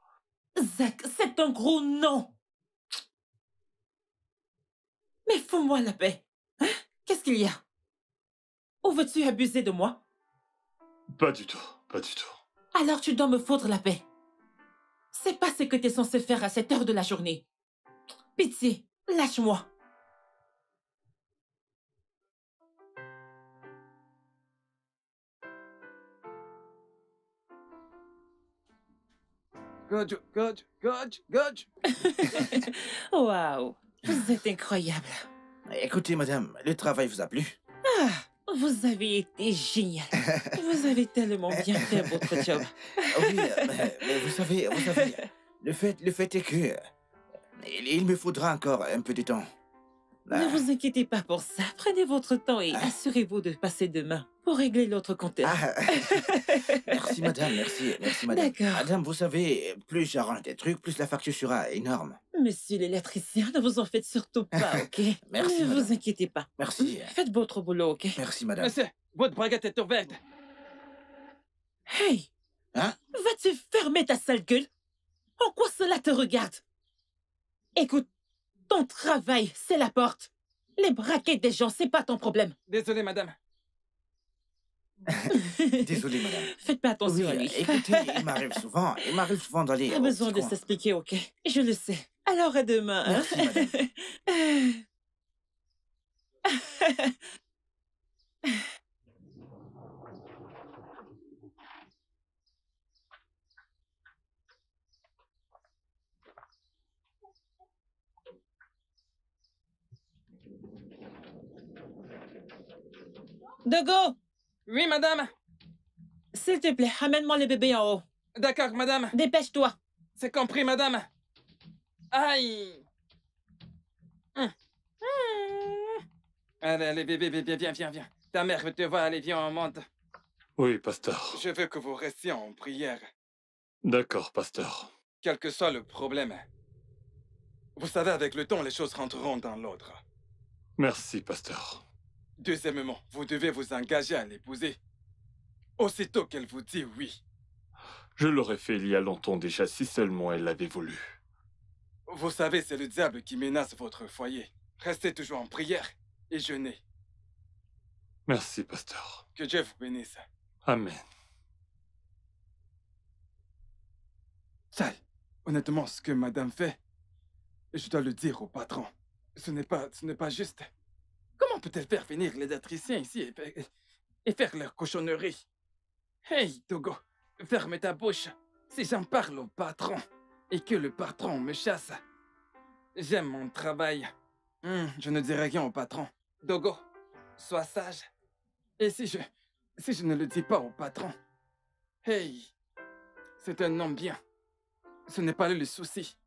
Speaker 5: Zach, c'est un gros non Mais fous-moi la paix Qu'est-ce qu'il y a Où oh, veux-tu abuser de moi
Speaker 2: Pas du tout, pas du tout.
Speaker 5: Alors tu dois me foutre la paix. C'est pas ce que tu es censé faire
Speaker 4: à cette heure de la journée. Pitié, lâche-moi.
Speaker 1: Gudge, gudge, gudge, gudge. Wow,
Speaker 6: vous êtes incroyable. Écoutez, madame, le travail vous a plu
Speaker 5: ah, Vous avez été génial. vous avez tellement
Speaker 6: bien fait votre job. Ah oui, euh, mais, vous savez, vous savez, le fait, le fait est que il me faudra encore un peu de temps. Ne bah. vous inquiétez pas pour
Speaker 5: ça. Prenez votre temps et ah.
Speaker 6: assurez-vous de passer demain pour régler l'autre compte. Ah. merci, madame, merci, merci, madame. D'accord. Madame, vous savez, plus j'arrange des trucs, plus la facture sera énorme.
Speaker 5: Monsieur l'électricien, ne vous en faites surtout
Speaker 6: pas, OK Merci, Ne vous inquiétez pas. Merci. Hum, faites votre boulot, OK Merci, madame. Monsieur,
Speaker 5: votre braguette est ouverte. Hey Hein Vas-tu fermer ta sale gueule En quoi cela te regarde Écoute, ton travail, c'est la porte. Les braquets des gens, c'est pas ton problème.
Speaker 1: Désolé, madame. Désolé, madame.
Speaker 6: Faites pas attention à lui. Écoutez, il m'arrive souvent. Il m'arrive souvent d'aller. Pas besoin de s'expliquer, ok
Speaker 5: Je le sais. Alors à demain. Merci, madame. Dogo Oui, madame S'il te plaît, amène-moi le bébé en haut. D'accord, madame. Dépêche-toi. C'est compris, madame.
Speaker 1: Aïe hum. Allez, allez, bébé, bébé, viens, viens, viens. Ta mère veut te voir, allez, viens, en monte.
Speaker 2: Oui, pasteur.
Speaker 1: Je veux que vous restiez en prière.
Speaker 2: D'accord, pasteur.
Speaker 1: Quel que soit le problème, vous savez, avec le temps, les choses rentreront dans l'ordre.
Speaker 2: Merci, pasteur.
Speaker 1: Deuxièmement, vous devez vous engager à l'épouser. Aussitôt qu'elle vous dit oui.
Speaker 2: Je l'aurais fait il y a longtemps déjà si seulement elle l'avait voulu.
Speaker 1: Vous savez, c'est le diable qui menace votre foyer. Restez toujours en prière et jeûnez.
Speaker 2: Merci, pasteur.
Speaker 1: Que Dieu vous bénisse. Amen. ça honnêtement, ce que madame fait, je dois le dire au patron. Ce n'est pas, ce n'est pas juste. On peut-elle faire venir les Atriciens ici et, faire leur cochonnerie Hey, Dogo, ferme ta bouche. Si j'en parle au patron et que le patron me chasse, j'aime mon travail. Hmm, je ne dirai rien au patron. Dogo, sois sage. Et si je, si je ne le dis pas au patron, hey, c'est un homme bien. Ce n'est pas le souci.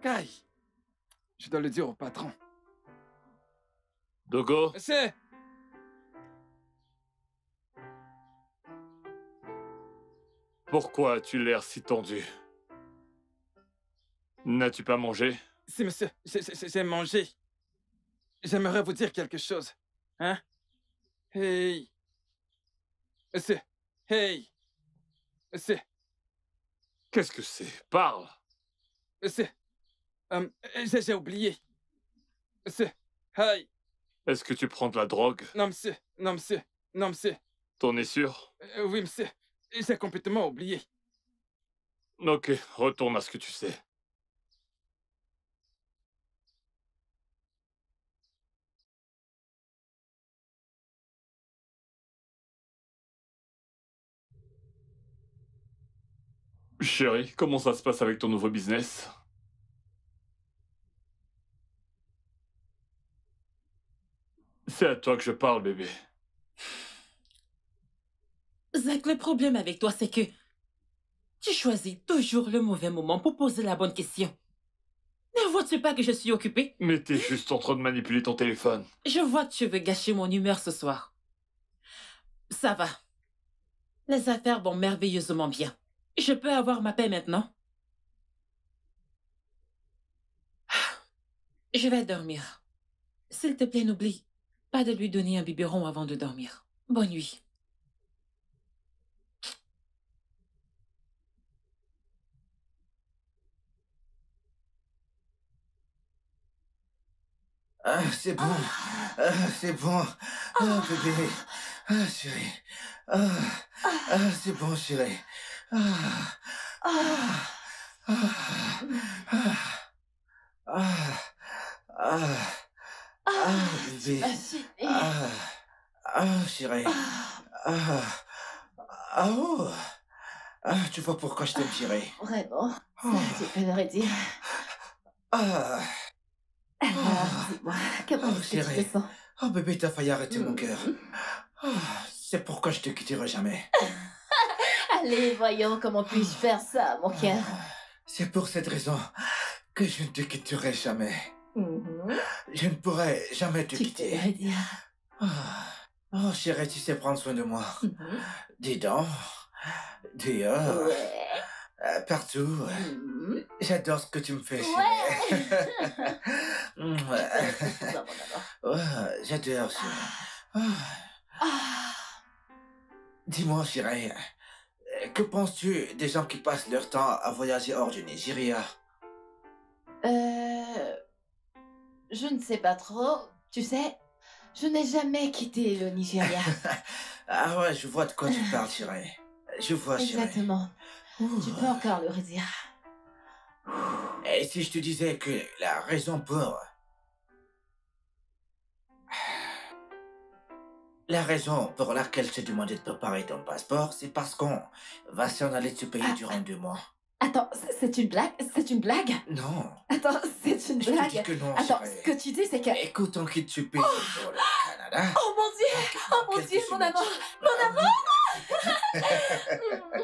Speaker 1: Kai, je dois le dire au patron.
Speaker 2: Dogo C'est. Pourquoi as-tu l'air si tendu N'as-tu pas mangé
Speaker 1: Si, monsieur, j'ai mangé. J'aimerais vous dire quelque chose. Hein Hey C'est. Hey C'est. Qu'est-ce que c'est Parle C'est. Euh, j'ai oublié C'est. Hey
Speaker 2: est-ce que tu prends de la drogue
Speaker 1: Non, monsieur. Non, monsieur. Non, monsieur.
Speaker 2: T'en es sûr euh, Oui, monsieur. J'ai complètement oublié. Ok, retourne à ce que tu sais. Chérie, comment ça se passe avec ton nouveau business C'est à toi que je parle, bébé.
Speaker 8: Zach,
Speaker 5: le problème avec toi, c'est que tu choisis toujours le mauvais moment pour poser la bonne
Speaker 2: question. Ne vois-tu pas que je suis occupée Mais t'es juste en train de manipuler ton téléphone.
Speaker 5: Je vois que tu veux gâcher mon humeur ce soir. Ça va. Les affaires vont merveilleusement bien. Je peux avoir ma paix maintenant ah. Je vais dormir. S'il te plaît, n'oublie pas de lui donner un biberon avant de dormir.
Speaker 4: Bonne nuit.
Speaker 6: Ah, c'est bon. Ah. c'est bon. Ah, bébé. Ah, chérie. Ah, ah c'est bon, chérie.
Speaker 8: ah, ah, ah.
Speaker 6: ah, ah ah, bébé. Ah, ah, chérie. Ah, ah, ah oh. tu vois pourquoi je t'aime, chérie.
Speaker 12: Vraiment. Tu peux le
Speaker 6: Ah. Alors, dis-moi, comment tu te sens Oh, bébé, t'as failli arrêter mon mm. cœur. c'est pourquoi je te quitterai jamais.
Speaker 12: Allez, voyons, comment puis-je faire ça, mon cœur
Speaker 6: C'est pour cette raison que je ne te quitterai jamais. Mm-hmm. Je ne pourrai jamais te quitter. Ah. Oh, chérie, tu sais prendre soin de moi. des dents des yeux, partout. Mm-hmm. J'adore ce que tu me fais, Ouais. Oh, j'adore, ça.
Speaker 8: Ah. Ah.
Speaker 6: Dis-moi, chérie, que penses-tu des gens qui passent leur temps à voyager hors du Nigeria
Speaker 12: Euh... Je ne sais pas trop. Tu sais, je n'ai jamais quitté le Nigeria.
Speaker 6: ah ouais, je vois de quoi tu parles, Je vois, chérie.
Speaker 12: Exactement. Tu peux encore le redire.
Speaker 6: Et eh, si je te disais que la raison pour... La raison pour laquelle je t'ai demandé de préparer ton passeport, c'est parce qu'on va s'en aller de ce pays ah, durant ah. deux mois.
Speaker 12: Attends, c'est une blague C'est une blague
Speaker 6: Non. Attends,
Speaker 12: c'est une blague. Je te dis que non. Attends, ce que tu dis, c'est que.
Speaker 6: Écoute, en qui tu pètes, pour
Speaker 12: le Canada. Oh mon dieu Oh mon dieu, mon amour Mon ah, amour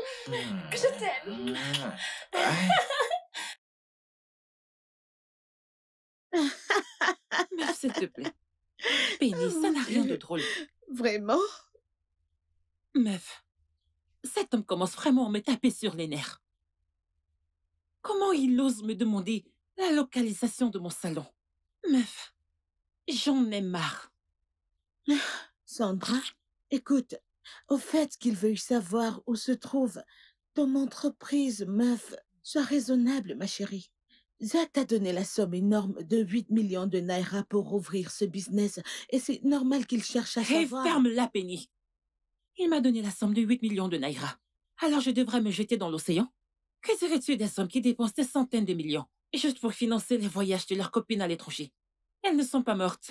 Speaker 8: Je hmm. t'aime
Speaker 4: Mais s'il te plaît. Penny, ça n'a oh rien de drôle. Vraiment Meuf,
Speaker 5: cet homme commence vraiment à me taper sur les nerfs. Comment il ose me demander la localisation de mon salon Meuf, j'en ai marre.
Speaker 10: Sandra, écoute, au fait qu'il veuille savoir où se trouve ton entreprise, meuf, sois raisonnable, ma chérie. Zach a donné la somme énorme de 8 millions de naira pour ouvrir ce business et c'est normal qu'il cherche à savoir... ferme
Speaker 5: la Penny. Il m'a donné la somme de 8 millions de naira. Alors je devrais me jeter dans l'océan que tu des hommes qui dépensent des centaines de millions
Speaker 10: juste pour financer les voyages de leurs copines à l'étranger Elles ne sont pas mortes.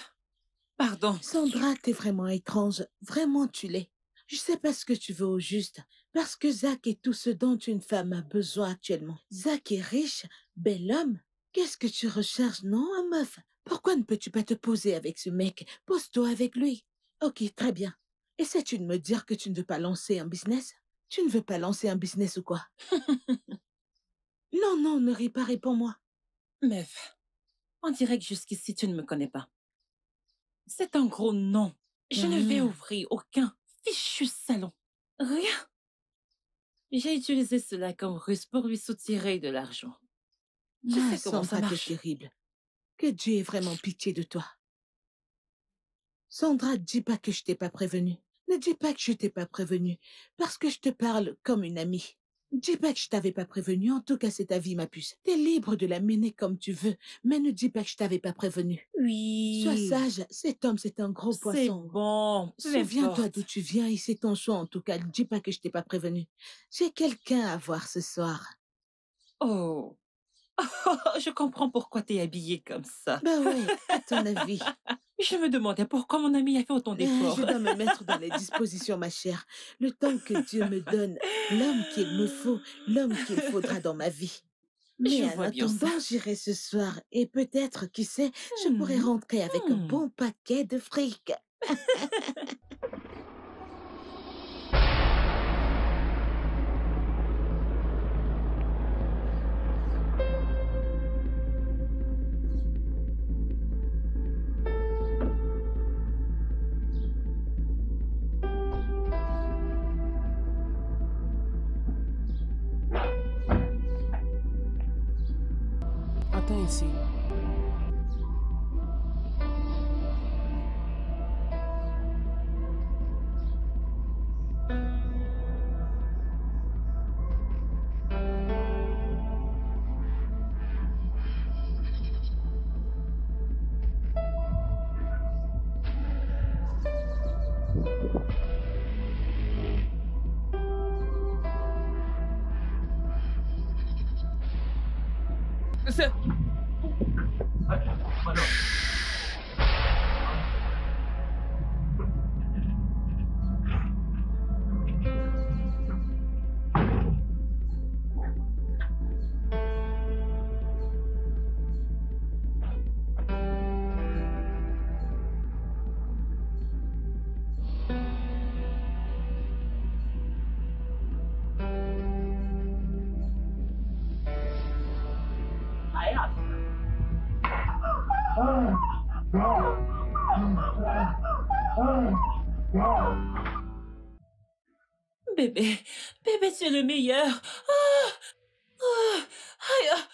Speaker 10: Pardon. Sandra, t'es vraiment étrange. Vraiment, tu l'es. Je sais pas ce que tu veux au juste, parce que Zach est tout ce dont une femme a besoin actuellement. Zach est riche, bel homme. Qu'est-ce que tu recherches, non, un hein, meuf Pourquoi ne peux-tu pas te poser avec ce mec Pose-toi avec lui. Ok, très bien. Essaies-tu de me dire que tu ne veux pas lancer un business Tu ne veux pas lancer un business ou quoi Non, non, ne réparez pas moi. Meuf, on dirait que jusqu'ici tu ne me connais pas. C'est
Speaker 5: un gros non. Je ne vais mmh. ouvrir aucun fichu salon. Rien. J'ai utilisé cela comme ruse pour lui soutirer de l'argent. Je ah, sais
Speaker 10: comment ça marche. terrible. Que Dieu ait vraiment pitié de toi. Sandra, dis pas que je t'ai pas prévenue. »« Ne dis pas que je t'ai pas prévenue. parce que je te parle comme une amie. Dis pas que je t'avais pas prévenu, en tout cas c'est ta vie ma puce. T'es libre de la mener comme tu veux, mais ne dis pas que je t'avais pas prévenu.
Speaker 11: Oui.
Speaker 10: Sois sage, cet homme c'est un gros poisson. C'est bon. Souviens-toi d'où tu viens et c'est ton choix en tout cas, ne dis pas que je t'ai pas prévenu. J'ai quelqu'un à voir ce soir. Oh.
Speaker 5: je comprends pourquoi t'es habillée comme ça. Ben bah oui, à ton avis. Je me demandais
Speaker 10: pourquoi mon ami a fait autant ah, d'efforts. Je dois me mettre dans les dispositions, ma chère. Le temps que Dieu me donne, l'homme qu'il me faut, l'homme qu'il faudra dans ma vie. Mais je en attendant, j'irai ce soir et peut-être, qui sait, je pourrai hmm. rentrer avec un hmm. bon paquet de fric.
Speaker 8: bébé,
Speaker 5: bébé, c'est le meilleur. Ah, ah, ah.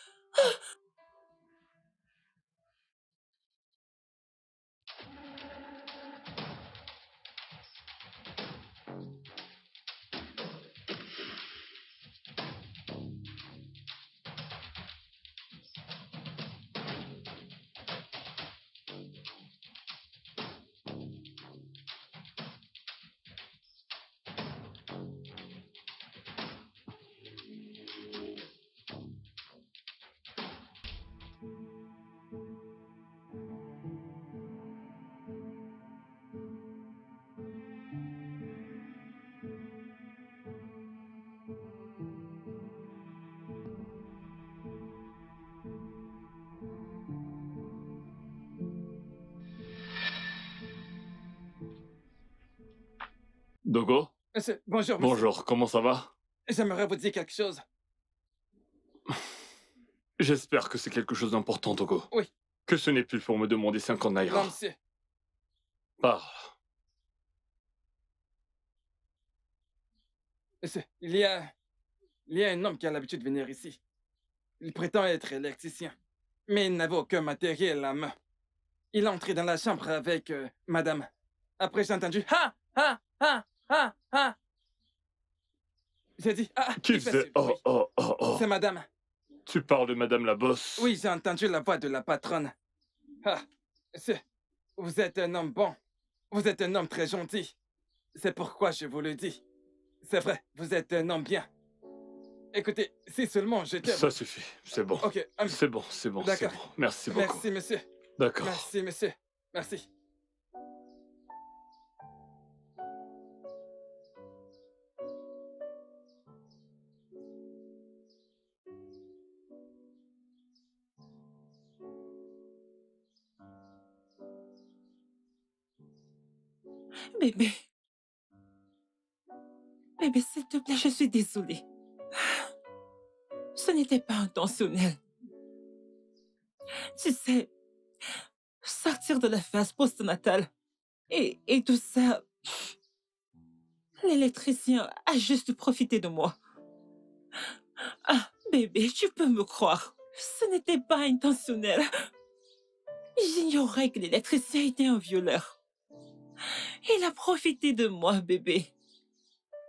Speaker 2: Bonjour. Bonjour, comment ça va
Speaker 1: J'aimerais vous dire quelque chose.
Speaker 2: J'espère que c'est quelque chose d'important, Togo. Oui. Que ce n'est plus pour me demander 50 naira. Non, monsieur. Parle.
Speaker 1: il y a... Il y a un homme qui a l'habitude de venir ici. Il prétend être électricien, mais il n'avait aucun matériel à main. Il est entré dans la chambre avec euh, madame. Après, j'ai entendu « Ha! Ha! Ha! Ah Ah J'ai dit Ah, ah Qui faisait Oh, oh, oh, oh C'est madame. Tu parles de madame la bosse Oui, j'ai entendu la voix de la patronne. Ah Vous êtes un homme bon. Vous êtes un homme très gentil. C'est pourquoi je vous le dis. C'est vrai, vous êtes un homme bien. Écoutez, si seulement j'étais... Ça suffit, c'est bon. Ok, um, c'est bon, c'est bon, c'est bon. Merci beaucoup. Merci, monsieur. D'accord. Merci, monsieur. Merci.
Speaker 4: Bébé. Bébé, s'il te plaît,
Speaker 5: je suis désolée. Ce n'était pas intentionnel. Tu sais, sortir de la phase post et, et tout ça... L'électricien a juste profité de moi. Ah, bébé, tu peux me croire. Ce n'était pas intentionnel. J'ignorais que l'électricien était un violeur. Il a profité de moi, bébé.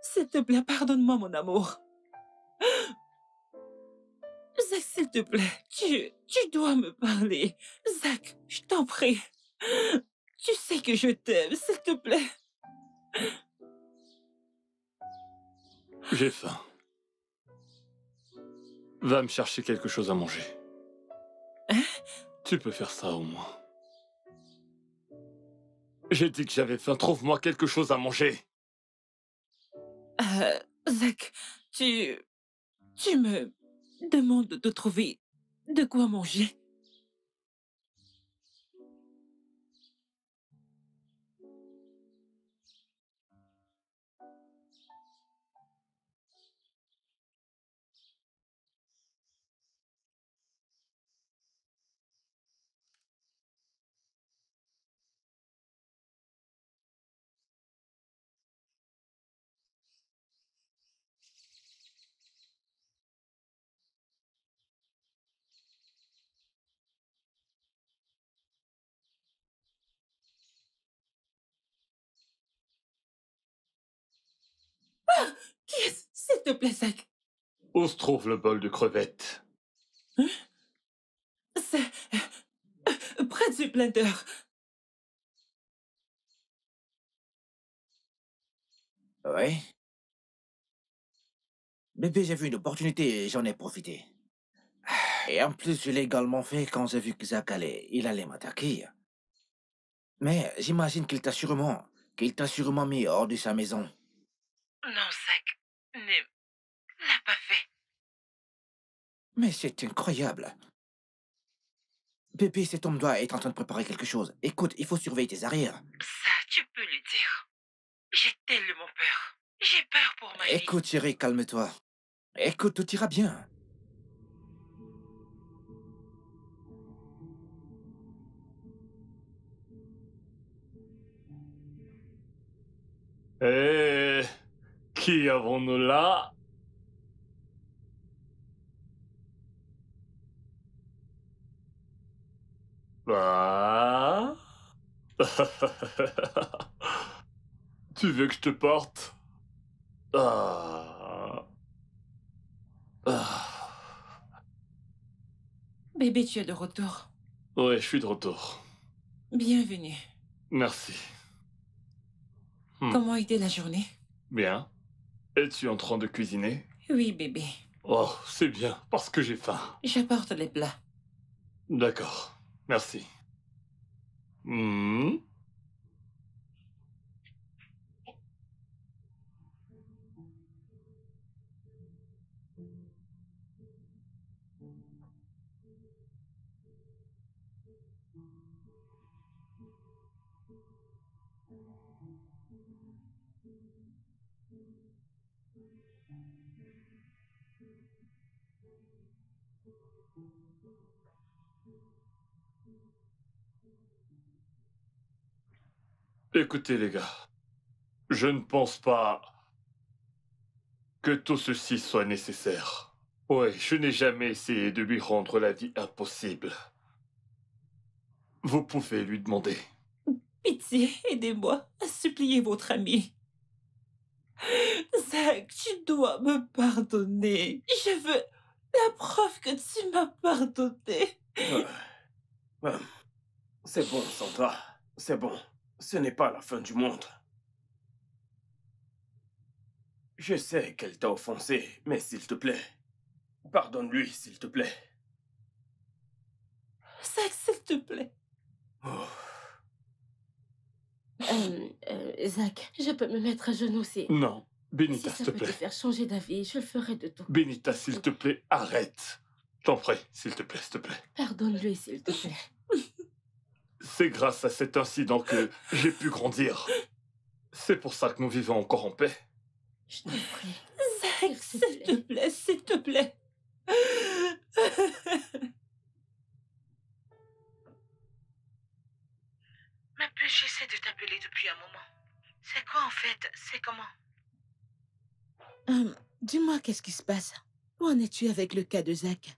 Speaker 5: S'il te plaît, pardonne-moi, mon amour. Zach, s'il te plaît, tu, tu dois me parler. Zach, je t'en prie. Tu sais que je t'aime, s'il te plaît.
Speaker 2: J'ai faim. Va me chercher quelque chose à manger. Hein tu peux faire ça au moins. J'ai dit que j'avais faim. Trouve-moi quelque chose à manger.
Speaker 5: Euh, Zach, tu... Tu me demandes de trouver de quoi
Speaker 4: manger. te plaît, Zach
Speaker 2: Où se trouve le bol de crevettes
Speaker 4: C'est... Euh, près du blender. Oui.
Speaker 6: Bébé, j'ai vu une opportunité et j'en ai profité. Et en plus, je l'ai également fait quand j'ai vu que Zach allait, il allait m'attaquer. Mais j'imagine qu'il t'a sûrement, qu'il t'a sûrement mis hors de sa maison.
Speaker 8: Non, Zach, N'a
Speaker 6: l'a pas fait. Mais c'est incroyable. Bébé, cet homme doit être en train de préparer quelque chose. Écoute, il faut surveiller tes arrières. Ça, tu peux lui dire. J'ai tellement peur. J'ai peur pour ma vie. Écoute, chérie, calme-toi. Écoute, tout ira bien.
Speaker 2: Euh... Qui avons-nous là ah. tu veux que je te porte ah. Ah.
Speaker 5: Bébé, tu es de retour.
Speaker 2: Oui, je suis de retour.
Speaker 5: Bienvenue.
Speaker 2: Merci. Hmm.
Speaker 5: Comment a la journée
Speaker 2: Bien. Es-tu en train de cuisiner Oui, bébé. Oh, c'est bien, parce que j'ai faim.
Speaker 5: J'apporte les plats.
Speaker 2: D'accord, merci. Hmm. Écoutez les gars, je ne pense pas que tout ceci soit nécessaire. Oui, je n'ai jamais essayé de lui rendre la vie impossible. Vous pouvez lui demander. Pitié,
Speaker 5: aidez-moi, à supplier votre ami. Zach, tu dois
Speaker 7: me pardonner.
Speaker 5: Je veux la preuve que tu m'as pardonné.
Speaker 7: C'est bon, Sandra, c'est bon ce n'est pas la fin du monde. Je sais qu'elle t'a offensé, mais s'il te plaît, pardonne-lui, s'il te plaît.
Speaker 9: Zach, s'il te plaît. Oh. Euh, euh, Zach, je peux me mettre à genoux aussi.
Speaker 2: Non, Benita, s'il te plaît. Si ça peut te
Speaker 9: faire changer d'avis, je le ferai de tout.
Speaker 2: Benita, s'il te plaît, arrête. T'en prie, s'il te plaît, s'il te plaît.
Speaker 9: Pardonne-lui, s'il te plaît.
Speaker 2: C'est grâce à cet incident que j'ai pu grandir. C'est pour ça que nous vivons encore en paix. Je
Speaker 9: t'en prie.
Speaker 5: Zach, s'il te plaît, s'il te plaît.
Speaker 10: Ma puce, j'essaie de t'appeler depuis un moment. C'est quoi en fait C'est comment hum, Dis-moi, qu'est-ce qui se passe Où en es-tu avec le cas de Zach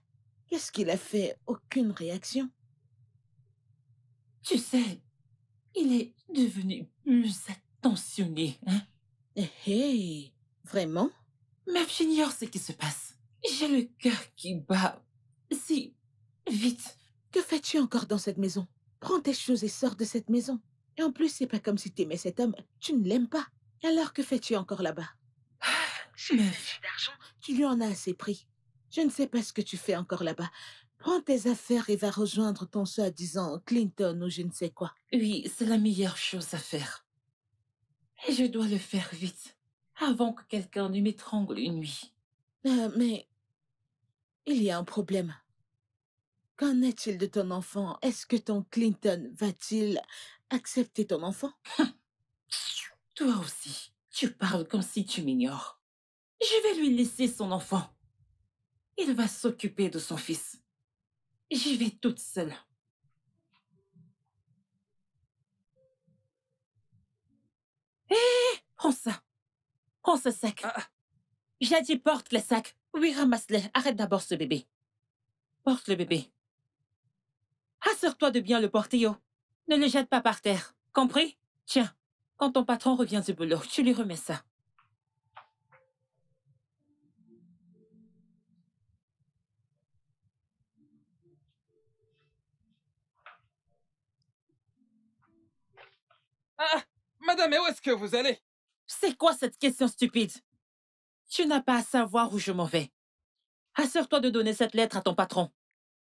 Speaker 10: Qu'est-ce qu'il a fait Aucune réaction tu sais, il est devenu plus attentionné, hein Hé, eh, hey, vraiment Meuf, j'ignore ce qui se passe. J'ai le cœur qui bat si vite. Que fais-tu encore dans cette maison Prends tes choses et sors de cette maison. Et en plus, c'est pas comme si tu aimais cet homme. Tu ne l'aimes pas. Alors que fais-tu encore là-bas ah, d'argent. »« tu lui en as assez pris. Je ne sais pas ce que tu fais encore là-bas. Prends tes affaires et va rejoindre ton soi, disant Clinton ou je ne sais quoi. Oui, c'est la meilleure chose à faire. Et je dois le faire vite, avant que quelqu'un ne m'étrangle une nuit. Euh, mais il y a un problème. Qu'en est-il de ton enfant Est-ce que ton Clinton va-t-il accepter ton enfant Toi aussi, tu parles comme si tu m'ignores. Je vais
Speaker 5: lui laisser son enfant. Il va s'occuper de son fils. J'y vais toute seule. Hé Prends ça. Prends ce sac. J'ai ah, ah. dit porte le sac. Oui, ramasse-le. Arrête d'abord ce bébé. Porte le bébé. Assure-toi de bien le porter, oh. Ne le jette pas par terre. Compris Tiens, quand ton patron revient du boulot, tu lui remets ça. Ah, madame, et où est-ce que vous allez C'est quoi cette question stupide Tu n'as pas à savoir où je m'en vais. Assure-toi de donner cette lettre à ton patron.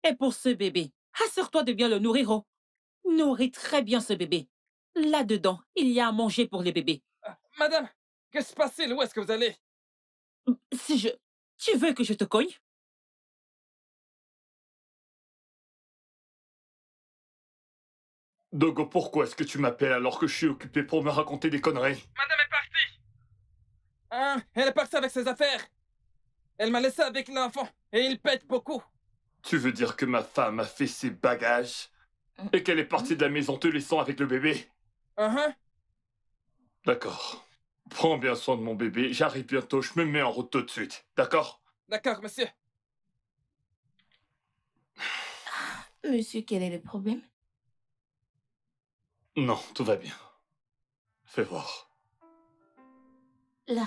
Speaker 5: Et pour ce bébé, assure-toi de bien le nourrir. Oh. Nourris très bien ce bébé. Là-dedans,
Speaker 4: il y a à manger pour les bébés. Ah, madame, que se passe-t-il Où est-ce que vous allez Si je... Tu veux que je te cogne
Speaker 2: Dogo, pourquoi est-ce que tu m'appelles alors que je suis occupé pour me raconter des conneries Madame est partie
Speaker 1: Hein Elle est partie avec ses affaires
Speaker 2: Elle m'a laissé avec l'enfant et il pète beaucoup Tu veux dire que ma femme a fait ses bagages et qu'elle est partie de la maison te laissant avec le bébé Uh -huh. Hein, hein d'accord. Prends bien soin de mon bébé, j'arrive bientôt, je me mets en route tout de suite, d'accord D'accord, monsieur.
Speaker 11: Ah, monsieur, quel est le problème
Speaker 2: non, tout va bien. Fais voir.
Speaker 11: Là.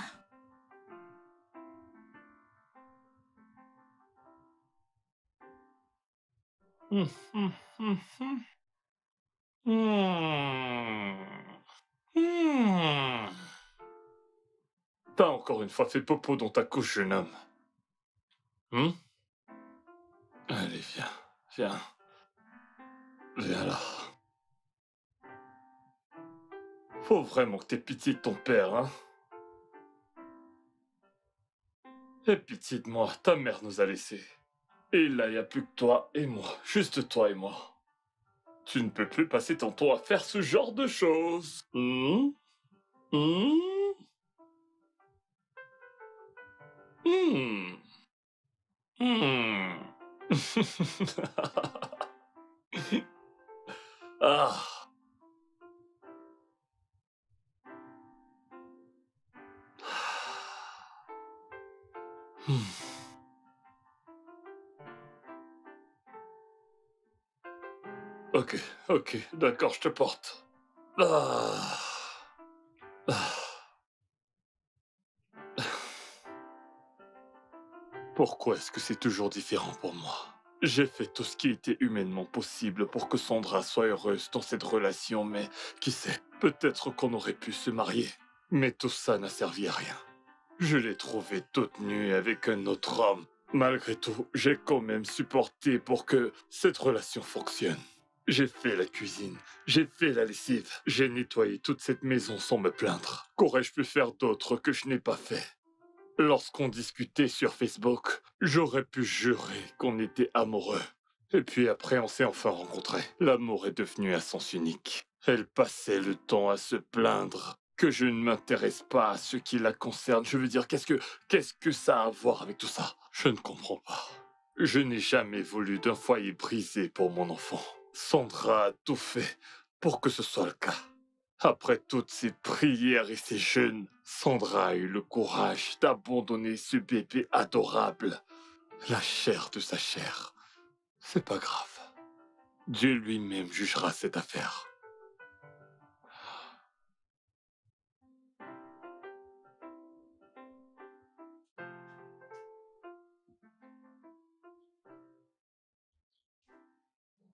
Speaker 4: T'as mmh.
Speaker 2: mmh. mmh. encore une fois fait popo dans ta couche, jeune homme. Allez, viens, viens. Viens là. Faut oh, vraiment que t'aies pitié de ton père, hein Aie pitié de moi, ta mère nous a laissés. Et là, y a plus que toi et moi, juste toi et moi. Tu ne peux plus passer ton temps à faire ce genre de choses. Hum. Hum.
Speaker 8: Hmm. ah
Speaker 2: Hmm. Ok, ok, d'accord, je te porte.
Speaker 8: Ah. Ah.
Speaker 2: Pourquoi est-ce que c'est toujours différent pour moi J'ai fait tout ce qui était humainement possible pour que Sandra soit heureuse dans cette relation, mais qui sait, peut-être qu'on aurait pu se marier. Mais tout ça n'a servi à rien. Je l'ai trouvée toute nue avec un autre homme. Malgré tout, j'ai quand même supporté pour que cette relation fonctionne. J'ai fait la cuisine, j'ai fait la lessive, j'ai nettoyé toute cette maison sans me plaindre. Qu'aurais-je pu faire d'autre que je n'ai pas fait Lorsqu'on discutait sur Facebook, j'aurais pu jurer qu'on était amoureux. Et puis après, on s'est enfin rencontrés. L'amour est devenu un sens unique. Elle passait le temps à se plaindre que je ne m'intéresse pas à ce qui la concerne. Je veux dire, qu'est-ce que, qu'est-ce que ça a à voir avec tout ça Je ne comprends pas. Je n'ai jamais voulu d'un foyer brisé pour mon enfant. Sandra a tout fait pour que ce soit le cas. Après toutes ces prières et ces jeûnes, Sandra a eu le courage d'abandonner ce bébé adorable, la chair de sa chair. C'est pas grave. Dieu lui-même jugera cette affaire.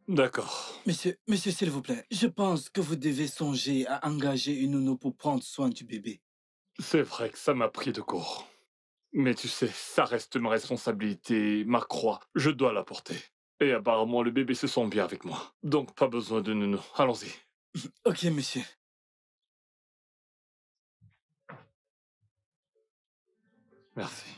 Speaker 3: D'accord. Monsieur, monsieur, s'il vous plaît, je pense que vous devez songer à engager une nounou pour prendre soin du bébé. C'est vrai que ça m'a pris de court.
Speaker 2: Mais tu sais, ça reste ma responsabilité, ma croix. Je dois la porter. Et apparemment, le bébé se sent bien avec moi. Donc, pas besoin de nounou. Allons-y.
Speaker 3: ok, monsieur. Merci.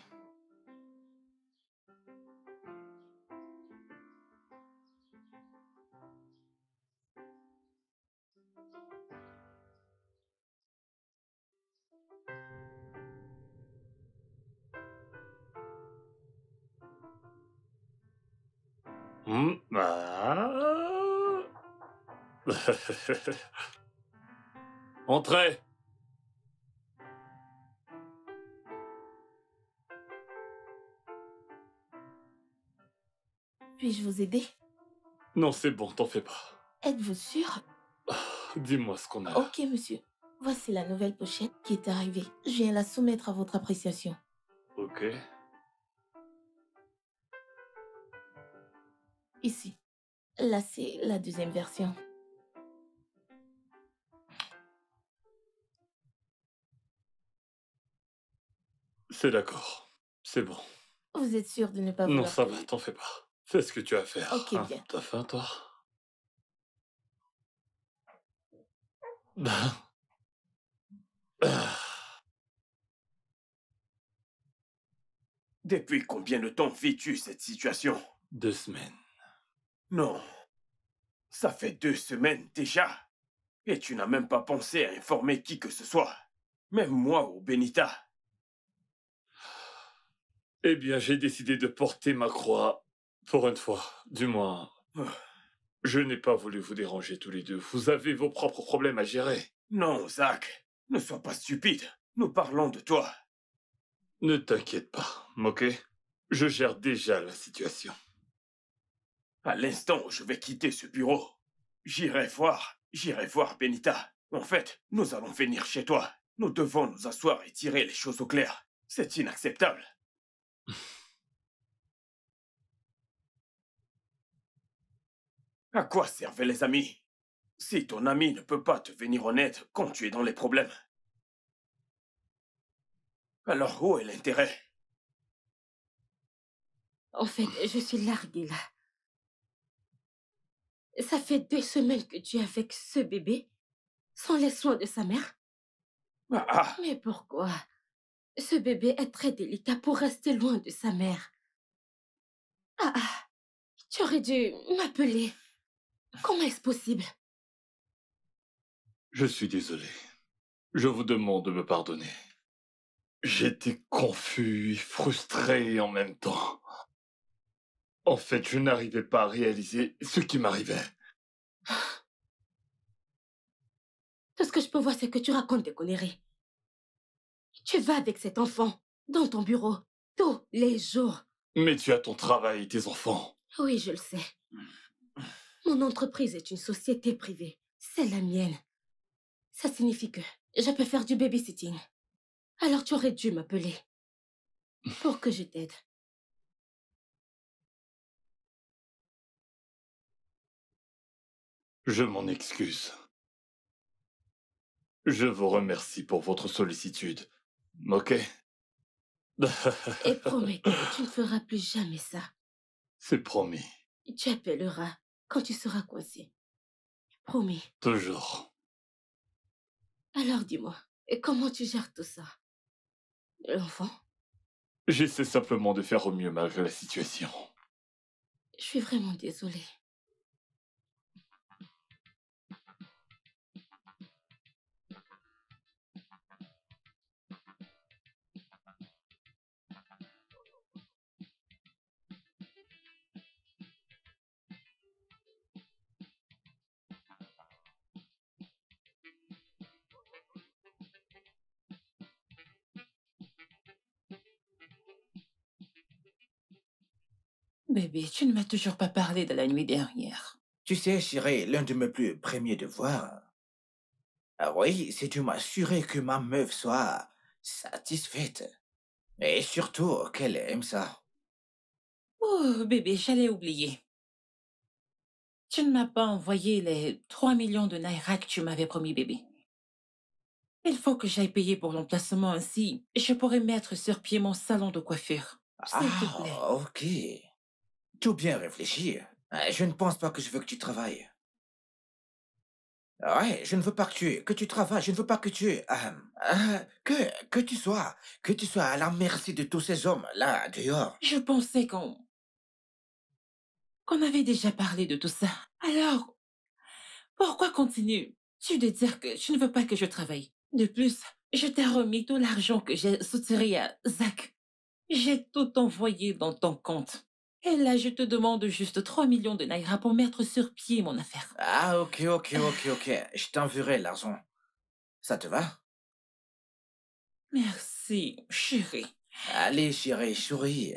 Speaker 8: Hmm.
Speaker 2: Ah. Entrez.
Speaker 11: Puis-je vous aider
Speaker 2: Non, c'est bon, t'en fais pas.
Speaker 11: Êtes-vous sûr
Speaker 2: ah, Dis-moi ce qu'on a.
Speaker 11: Ok, monsieur. Voici la nouvelle pochette qui est arrivée. Je viens la soumettre à votre appréciation. Ok. Ici. Là, c'est la deuxième version.
Speaker 2: C'est d'accord. C'est bon.
Speaker 11: Vous êtes sûr de ne pas vouloir... Non,
Speaker 2: ça va, t'en fais pas. Fais ce que tu as à faire. Ok, hein. bien. T'as faim, toi
Speaker 7: Depuis combien de temps vis-tu cette situation Deux semaines. Non. Ça fait deux semaines déjà. Et tu n'as même pas pensé à
Speaker 2: informer qui que ce soit. Même moi ou Benita. Eh bien, j'ai décidé de porter ma croix. Pour une fois, du moins. Ah. Je n'ai pas voulu vous déranger tous les deux. Vous avez vos propres problèmes à gérer. Non, Zach. Ne sois pas stupide. Nous parlons de toi. Ne t'inquiète pas, ok Je gère déjà la situation. À l'instant
Speaker 7: où je vais quitter ce bureau, j'irai voir, j'irai voir Benita. En fait, nous allons venir chez toi. Nous devons nous asseoir et tirer les choses au clair. C'est inacceptable. À quoi servent les amis Si ton ami ne peut pas te venir en aide quand tu es dans les problèmes. Alors où est l'intérêt
Speaker 4: En fait, je suis largué là.
Speaker 9: Ça fait deux semaines que tu es avec ce bébé, sans les soins de sa mère. Ah, ah. Mais pourquoi Ce bébé est très délicat pour rester loin de sa mère. Ah, ah, tu aurais dû
Speaker 4: m'appeler. Comment est-ce possible
Speaker 2: Je suis désolé. Je vous demande de me pardonner. J'étais confus et frustré en même temps. En fait, je n'arrivais pas à réaliser ce qui m'arrivait.
Speaker 4: Tout ce que je peux voir,
Speaker 9: c'est que tu racontes des conneries. Tu vas avec cet enfant dans ton bureau tous les jours.
Speaker 2: Mais tu as ton travail et tes enfants.
Speaker 9: Oui, je le sais. Mon entreprise est une société privée. C'est la mienne. Ça signifie que je peux faire du babysitting. Alors tu aurais dû m'appeler
Speaker 4: pour que je t'aide. Je m'en excuse.
Speaker 2: Je vous remercie pour votre sollicitude. Ok
Speaker 9: Et promets que tu ne feras plus jamais ça.
Speaker 2: C'est promis.
Speaker 9: Tu appelleras quand tu seras coincé. Promis.
Speaker 2: Toujours.
Speaker 9: Alors dis-moi, comment tu gères tout ça L'enfant
Speaker 2: J'essaie simplement de faire au mieux malgré la situation.
Speaker 9: Je suis vraiment désolée.
Speaker 5: Bébé, tu ne m'as toujours pas parlé de la nuit dernière.
Speaker 6: Tu sais, chérie, l'un de mes plus premiers devoirs. Ah oui, c'est de m'assurer que ma meuf soit satisfaite. Et surtout qu'elle aime ça.
Speaker 5: Oh, bébé, j'allais oublier. Tu ne m'as pas envoyé les 3 millions de naira que tu m'avais promis, bébé. Il faut que j'aille payer pour l'emplacement ainsi. Je pourrais mettre sur pied mon salon de
Speaker 6: coiffure. ah, ok tout bien réfléchir. Euh, je ne pense pas que je veux que tu travailles. Ah ouais, je ne veux pas que tu, que tu travailles, je ne veux pas que tu, euh, que, que tu sois, que tu sois à la merci de tous ces hommes là dehors.
Speaker 5: Je pensais qu'on, qu'on avait déjà parlé de tout ça. Alors, pourquoi continues Tu de dire que tu ne veux pas que je travaille. De plus, je t'ai remis tout l'argent que j'ai soutiré à Zach. J'ai tout envoyé dans ton compte. Et là, je te demande juste 3 millions de naira pour
Speaker 6: mettre sur pied mon affaire. Ah, ok, ok, ok, ok. Je t'enverrai l'argent. Ça te va
Speaker 4: Merci, chérie. Allez, chérie, souris.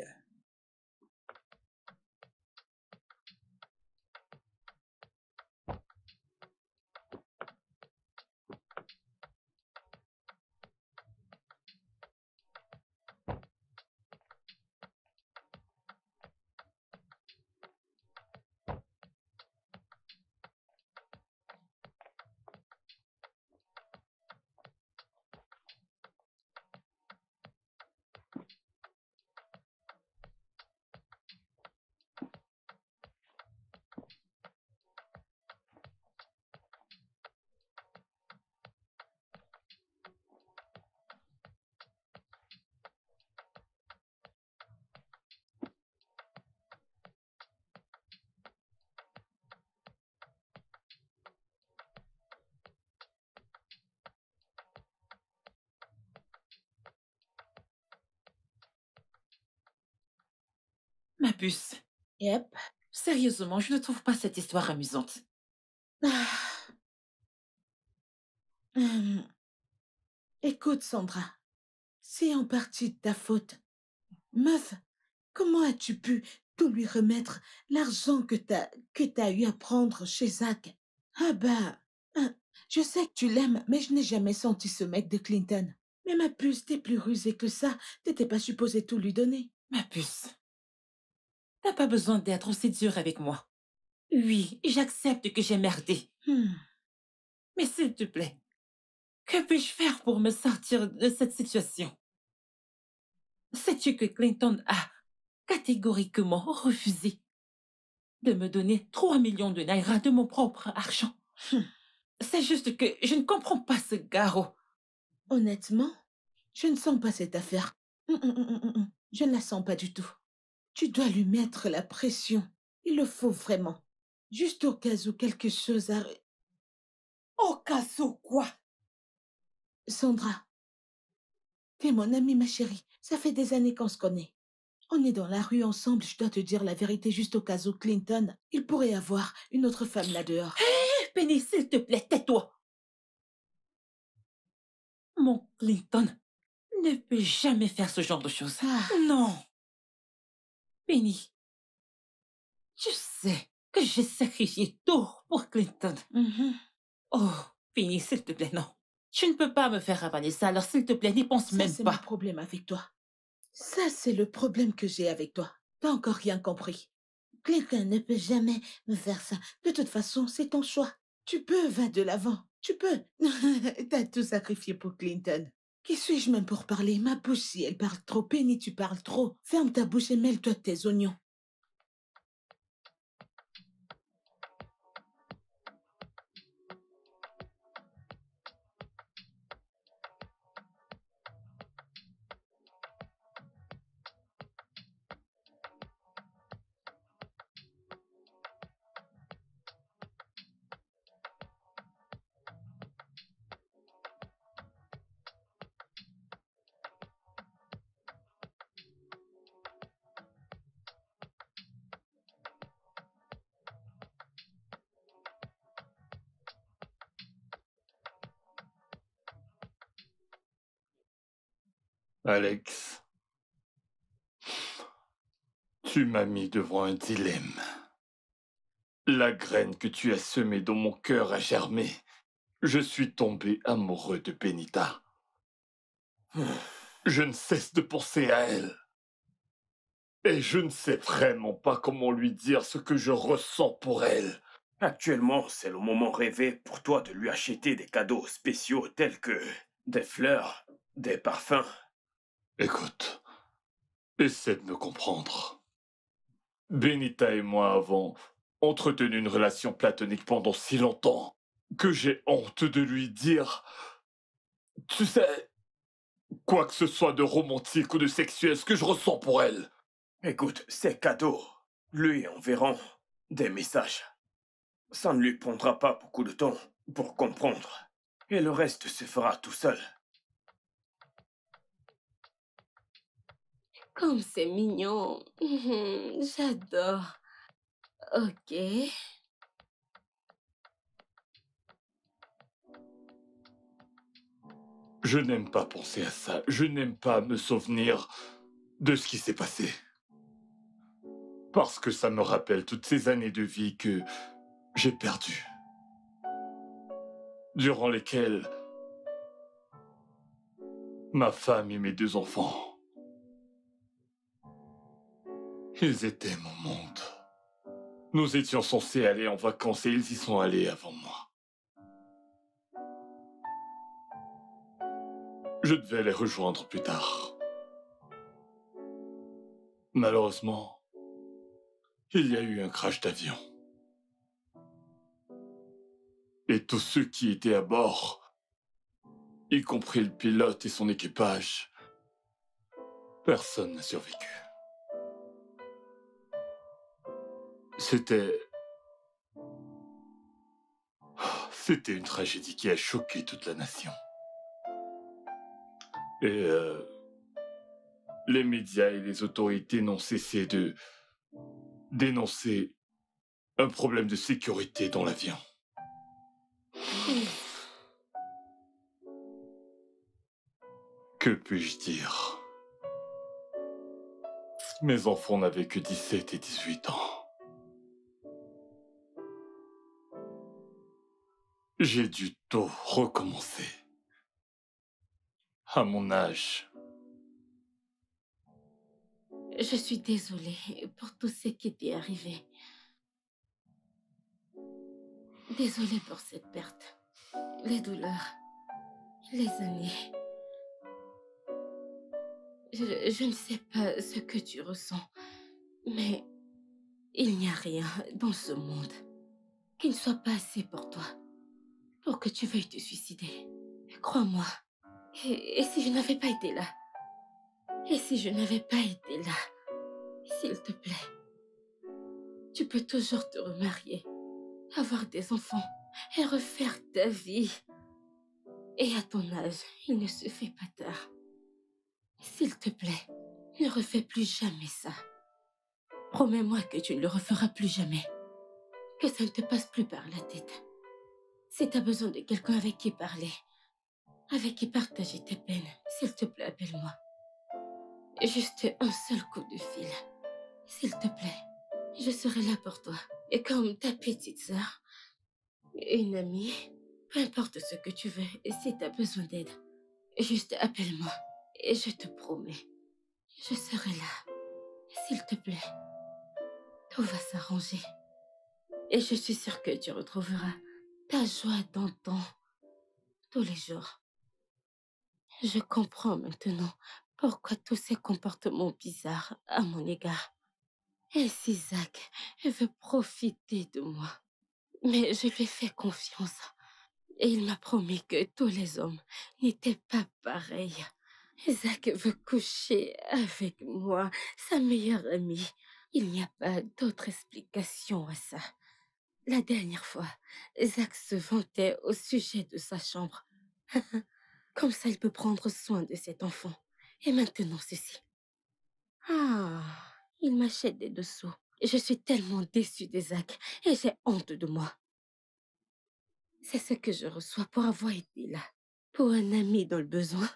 Speaker 4: je ne trouve pas cette histoire amusante.
Speaker 10: Écoute, Sandra, c'est en partie de ta faute. Meuf, comment as-tu pu tout lui remettre l'argent que t'as que eu à prendre chez Zach Ah bah, je sais que tu l'aimes, mais je n'ai jamais senti ce mec de Clinton. Mais ma puce, t'es plus rusée que ça. T'étais pas supposée tout lui donner. Ma puce, N'a pas besoin d'être aussi dur avec moi.
Speaker 4: Oui, j'accepte que j'ai merdé. Hmm. Mais s'il te plaît,
Speaker 5: que puis-je faire pour me sortir de cette situation Sais-tu que Clinton a catégoriquement refusé de me donner 3
Speaker 10: millions de naira de mon propre argent hmm. C'est juste que je ne comprends pas ce garrot. Honnêtement, je ne sens pas cette affaire. Hmm, je ne la sens pas du tout. Tu dois lui mettre la pression. Il le faut vraiment. Juste au cas où quelque chose arrive. Au cas où quoi Sandra, t'es mon amie, ma chérie. Ça fait des années qu'on se connaît. On est dans la rue ensemble, je dois te dire la vérité juste au cas où Clinton, il pourrait avoir une autre femme là dehors. Hé, hey, s'il te plaît, tais-toi.
Speaker 4: Mon Clinton ne peut jamais faire ce genre de choses. Ah. Non. Penny, tu sais que j'ai sacrifié tout pour Clinton. Mm-hmm. Oh, Penny, s'il te plaît, non. Tu
Speaker 10: ne peux pas me faire avaler ça, alors s'il te plaît, n'y pense même pas. c'est le problème avec toi. Ça, c'est le problème que j'ai avec toi. T'as encore rien compris. Clinton ne peut jamais me faire ça. De toute façon, c'est ton choix. Tu peux, va de l'avant. Tu peux. T'as tout sacrifié pour Clinton. Qui suis-je même pour parler Ma bouche, si elle parle trop, Penny, tu parles trop. Ferme ta bouche et mêle-toi tes oignons.
Speaker 4: Alex,
Speaker 2: tu m'as mis devant un dilemme. La graine que tu as semée dans mon cœur a germé. Je suis tombé amoureux de Benita. Je ne cesse de penser à elle. Et je ne sais vraiment pas comment lui dire ce que je ressens pour
Speaker 7: elle. Actuellement, c'est le moment rêvé pour toi de lui acheter des cadeaux spéciaux tels
Speaker 2: que des fleurs, des parfums, Écoute, essaie de me comprendre. Benita et moi avons entretenu une relation platonique pendant si longtemps que j'ai honte de lui dire, tu sais, quoi que ce soit de romantique ou de sexuel, ce que je ressens
Speaker 7: pour elle. Écoute, c'est cadeau. Lui enverront des messages. Ça ne lui prendra pas beaucoup de temps pour comprendre. Et le reste se fera tout seul.
Speaker 9: Comme c'est mignon. J'adore. Ok.
Speaker 2: Je n'aime pas penser à ça. Je n'aime pas me souvenir de ce qui s'est passé. Parce que ça me rappelle toutes ces années de vie que j'ai perdues. Durant lesquelles ma femme et mes deux enfants ils étaient
Speaker 8: mon monde.
Speaker 2: Nous étions censés aller en vacances et ils y sont allés avant moi. Je devais les rejoindre plus tard. Malheureusement, il y a eu un crash d'avion. Et tous ceux qui étaient à bord, y compris le pilote et son équipage, personne n'a survécu. C'était... Oh, c'était une tragédie qui a choqué toute la nation. Et euh, les médias et les autorités n'ont cessé de dénoncer un problème de sécurité dans l'avion. Que puis-je dire Mes enfants n'avaient que 17 et 18 ans. J'ai dû tout recommencer. À mon âge.
Speaker 9: Je suis désolée pour tout ce qui t'est arrivé. Désolée pour cette perte. Les douleurs. Les années. je ne sais pas ce que tu ressens, mais il n'y a rien dans ce monde qui ne soit pas assez pour toi pour que tu veuilles te suicider. Crois-moi. Et, et, si je n'avais pas été là Et si je n'avais pas été là S'il te plaît, tu peux toujours te remarier, avoir des enfants et refaire ta vie. Et à ton âge, il ne se fait pas tard. S'il te plaît, ne refais plus jamais ça. Promets-moi que tu ne le referas plus jamais. Que ça ne te passe plus par la tête. Si tu as besoin de quelqu'un avec qui parler, avec qui partager tes peines, s'il te plaît, appelle-moi. Juste un seul coup de fil. S'il te plaît, je serai là pour toi. Et comme ta petite sœur, une amie, peu importe ce que tu veux, et si tu as besoin d'aide, juste appelle-moi. Et je te promets, je serai là. S'il te plaît, tout va s'arranger. Et je suis sûre que tu retrouveras ta joie d'antan, tous les jours. Je comprends maintenant pourquoi tous ces comportements bizarres à mon égard. Et si Zach veut profiter de moi. Mais je lui fais confiance. Et il m'a promis que tous les hommes n'étaient pas pareils. Zach veut coucher avec moi, sa meilleure amie. Il n'y a pas d'autre explication à ça. La dernière fois, Zach se vantait au sujet de sa chambre. Comme ça, il peut prendre soin de cet enfant. Et maintenant, ceci. Ah, il m'achète des dessous. Je suis tellement déçue de Zach et j'ai honte de moi. C'est ce que je reçois pour avoir été là, pour un ami dans le besoin.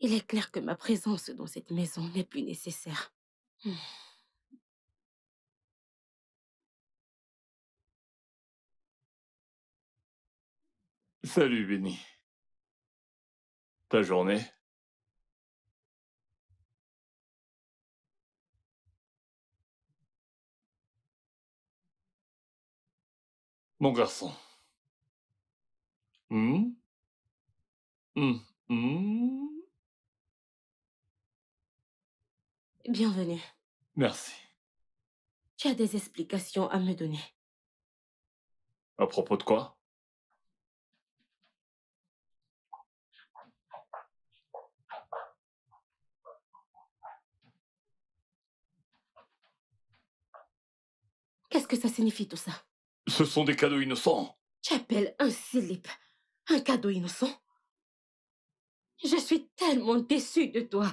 Speaker 9: Il est clair que ma présence dans cette maison n'est plus
Speaker 4: nécessaire. Hmm. Salut, Béni. Ta journée Mon garçon. Hum? Hum, hum? Bienvenue. Merci. Tu as des explications à me donner. À propos de quoi
Speaker 9: Qu'est-ce que ça signifie tout ça
Speaker 2: Ce sont des cadeaux innocents.
Speaker 9: Tu appelles un slip un cadeau innocent Je suis tellement déçue de toi.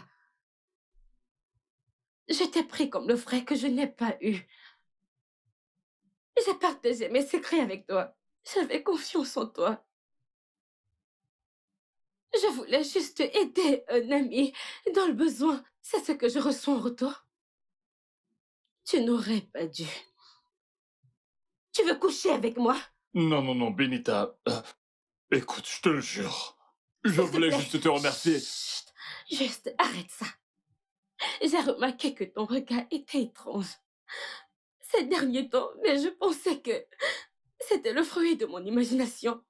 Speaker 9: Je t'ai pris comme le vrai que je n'ai pas eu. J'ai partagé mes secrets avec toi. J'avais confiance en toi. Je voulais juste aider un ami dans le besoin. C'est ce que je reçois en retour. Tu n'aurais pas dû. Tu veux coucher avec moi
Speaker 2: Non, non, non, Benita. Euh, écoute, je te le jure. Je voulais juste te remercier. Chut,
Speaker 9: juste, arrête ça. J'ai remarqué que ton regard était étrange. Ces derniers temps, mais je pensais que c'était le fruit de mon imagination.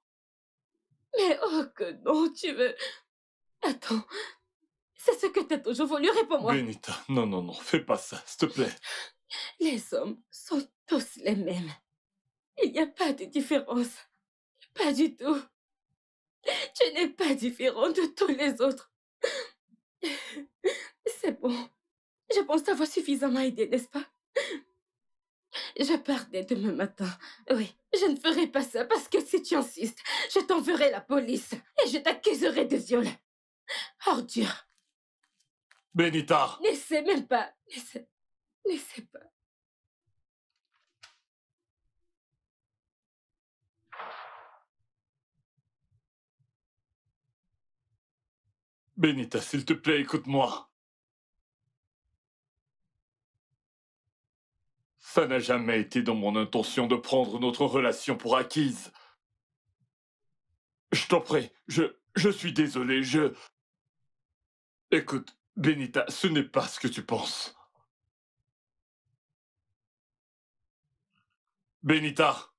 Speaker 9: Mais oh que non, tu
Speaker 2: veux... Attends,
Speaker 9: c'est ce que t'as toujours voulu, réponds-moi. Benita,
Speaker 2: non, non, non, fais pas ça, s'il te plaît.
Speaker 9: Les hommes sont tous les mêmes. Il n'y a pas de différence. Pas du tout. Tu n'es pas différent de tous les autres. C'est bon. Je pense avoir suffisamment aidé, n'est-ce pas Je pars demain matin. Oui, je ne ferai pas ça parce que si tu insistes, je t'enverrai la police et je t'accuserai de viol. Ordure.
Speaker 2: Benita
Speaker 9: N'essaie même
Speaker 4: pas. N'essaie pas.
Speaker 2: Benita, s'il te plaît, écoute-moi. Ça n'a jamais été dans mon intention de prendre notre relation pour acquise. Je t'en prie, je, je suis désolé, je... Écoute, Benita, ce n'est pas ce que tu penses.
Speaker 4: Benita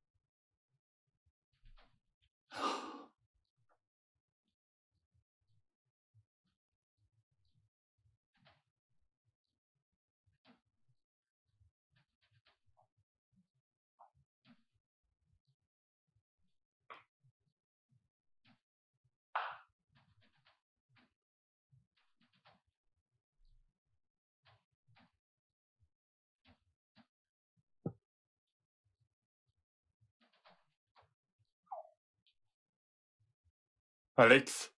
Speaker 4: Alex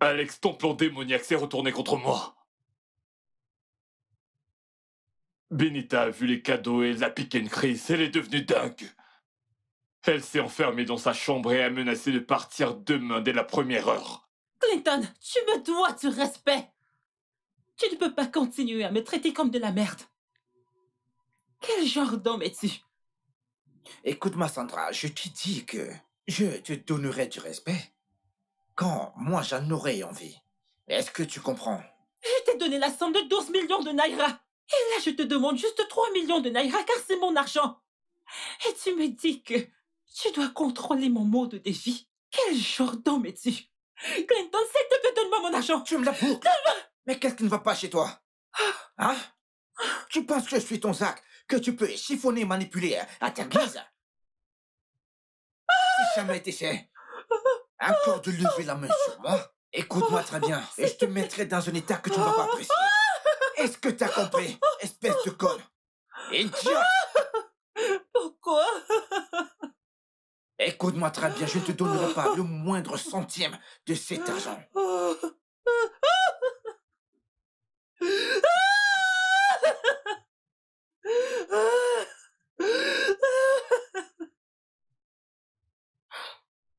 Speaker 4: Alex, ton plan démoniaque s'est
Speaker 2: retourné contre moi. Benita a vu les cadeaux et l'a a piqué une crise. Elle est devenue dingue. Elle s'est enfermée dans sa chambre et a menacé de partir demain dès la première heure.
Speaker 5: Clinton, tu me dois du respect. Tu ne peux pas continuer à me traiter comme de la merde.
Speaker 6: Quel genre d'homme es-tu Écoute, Écoute-moi, Sandra, je te dis que je te donnerai du respect quand moi j'en aurai envie. Est-ce que tu comprends
Speaker 5: Je t'ai donné la somme de 12 millions de Naira. Et
Speaker 6: là, je te demande juste 3
Speaker 5: millions de Naira car c'est mon argent. Et tu me dis que tu dois contrôler mon
Speaker 6: mode de vie. Quel genre d'homme es-tu Clinton, s'il te plaît, donne-moi mon argent. Tu me la Mais qu'est-ce qui ne va pas chez toi ah. Hein Tu penses que je suis ton Zach que tu peux chiffonner et manipuler hein, à ta guise. Si jamais fait encore de lever la main sur moi, écoute-moi très bien et je te mettrai dans un état que tu ne vas pas apprécier. Est-ce que tu as compris, espèce de conne Idiot. Pourquoi Écoute-moi très bien, je ne te donnerai pas le moindre centième de cet argent.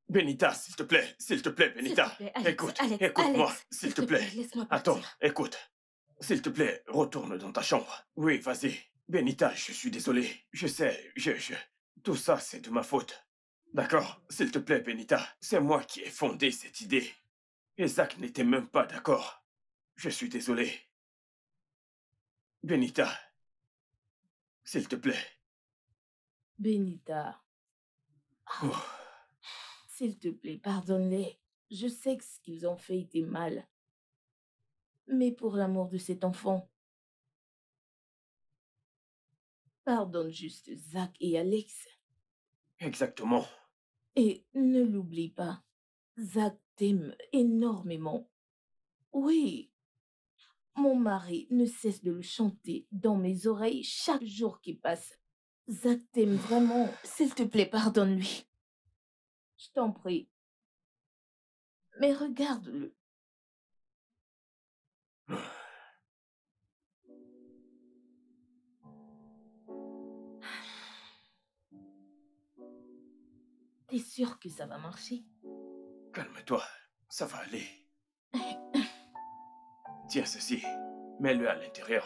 Speaker 7: Benita, s'il te plaît, s'il te plaît, Benita. écoute, écoute-moi, s'il te plaît. Attends, écoute. S'il te plaît, retourne dans ta chambre. Oui, vas-y. Benita, je suis désolé. Je sais, je, je... Tout ça, c'est de ma faute. D'accord, s'il te plaît, Benita. C'est moi qui ai fondé cette idée. Isaac n'était même pas d'accord. Je suis désolé. Benita,
Speaker 8: s'il te plaît.
Speaker 11: Benita. S'il te plaît, pardonne-les. Je sais que ce qu'ils ont fait était mal. Mais pour l'amour de cet enfant, pardonne juste Zach et Alex.
Speaker 7: Exactement.
Speaker 11: Et ne l'oublie pas, Zach t'aime énormément. Oui, mon mari ne cesse de le chanter dans mes oreilles chaque jour qui passe. Zach t'aime vraiment. S'il te plaît, pardonne-lui.
Speaker 4: Je t'en prie. Mais regarde-le.
Speaker 11: T'es sûr que ça va marcher
Speaker 7: Calme-toi, ça va aller. Tiens ceci, mets-le à l'intérieur.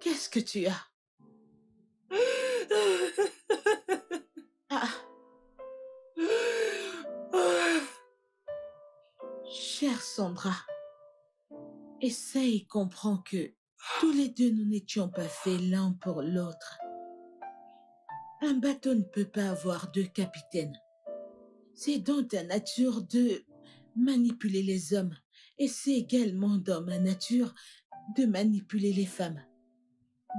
Speaker 10: Qu'est-ce que tu as ah. Chère Sandra, essaye et comprends que tous les deux nous n'étions pas faits l'un pour l'autre. Un bateau ne peut pas avoir deux capitaines. C'est dans ta nature de manipuler les hommes et c'est également dans ma nature de manipuler les femmes.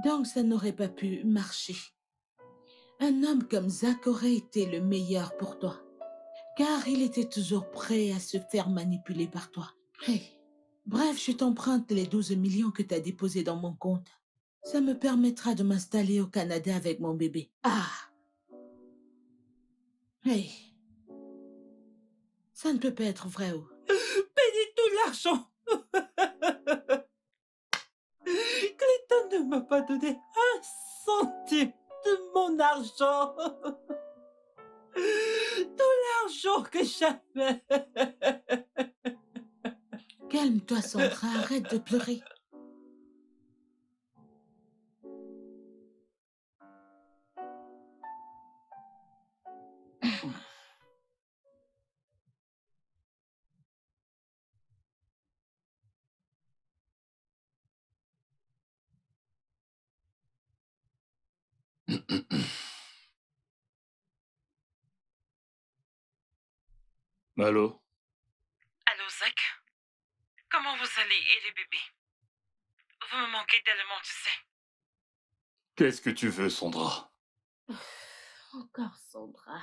Speaker 10: Donc ça n'aurait pas pu marcher. Un homme comme Zach aurait été le meilleur pour toi, car il était toujours prêt à se faire manipuler par toi. Bref, je t'emprunte les 12 millions que tu as déposés dans mon compte. Ça me permettra de m'installer au Canada avec mon bébé. Ah Hey Ça ne peut pas être vrai, ou oh. tout l'argent m'a pas donné un centime
Speaker 5: de mon argent. Tout l'argent que
Speaker 4: j'avais.
Speaker 10: Calme-toi, Sandra, arrête de
Speaker 4: pleurer.
Speaker 2: Allô Allô, Zach
Speaker 5: Comment vous allez et les bébés
Speaker 4: Vous me manquez tellement, tu sais.
Speaker 2: Qu'est-ce que tu veux, Sandra
Speaker 4: Encore
Speaker 9: Sandra.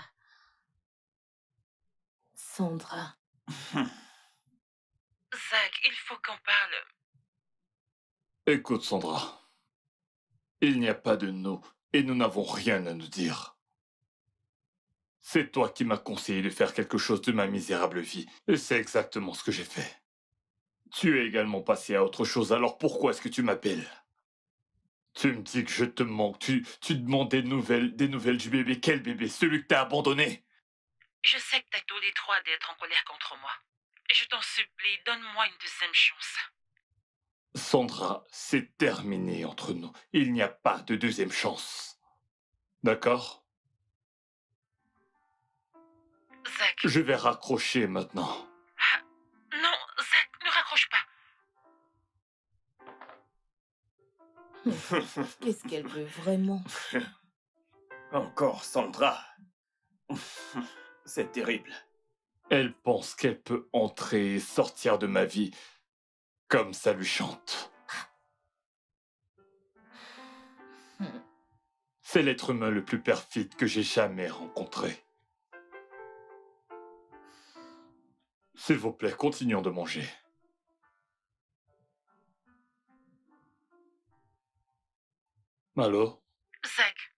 Speaker 4: Sandra.
Speaker 2: Zach,
Speaker 9: il faut qu'on parle.
Speaker 2: Écoute, Sandra. Il n'y a pas de nous et nous n'avons rien à nous dire. C'est toi qui m'as conseillé de faire quelque chose de ma misérable vie, et c'est exactement ce que j'ai fait. Tu es également passé à autre chose, alors pourquoi est-ce que tu m'appelles Tu me dis que je te manque, tu, tu demandes des nouvelles, des nouvelles du bébé. Quel bébé Celui que t'as abandonné Je sais que as
Speaker 5: tous les droits d'être en colère contre moi. Je t'en supplie, donne-moi une deuxième chance.
Speaker 2: Sandra, c'est terminé entre nous. Il n'y a pas de deuxième chance. D'accord Zach. Je vais raccrocher maintenant. Ah,
Speaker 11: non, Zach, ne raccroche
Speaker 7: pas. Qu'est-ce qu'elle veut vraiment
Speaker 2: Encore Sandra. C'est terrible. Elle pense qu'elle peut entrer et sortir de ma vie comme ça lui chante. C'est l'être humain le plus perfide que j'ai jamais rencontré. S'il vous plaît, continuons de manger. Allô
Speaker 5: Zach,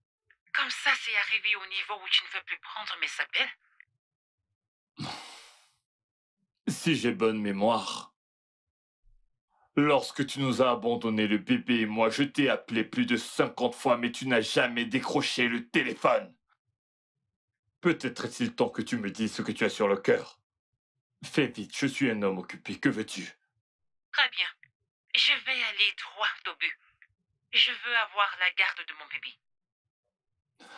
Speaker 5: comme ça c'est arrivé au niveau où tu ne veux plus prendre mes
Speaker 2: appels Si j'ai bonne mémoire, Lorsque tu nous as abandonné le bébé et moi, je t'ai appelé plus de 50 fois, mais tu n'as jamais décroché le téléphone. Peut-être est-il temps que tu me dises ce que tu as sur le cœur. Fais vite, je suis un homme occupé, que veux-tu
Speaker 8: Très bien.
Speaker 5: Je vais aller droit au but. Je veux avoir la garde de mon bébé.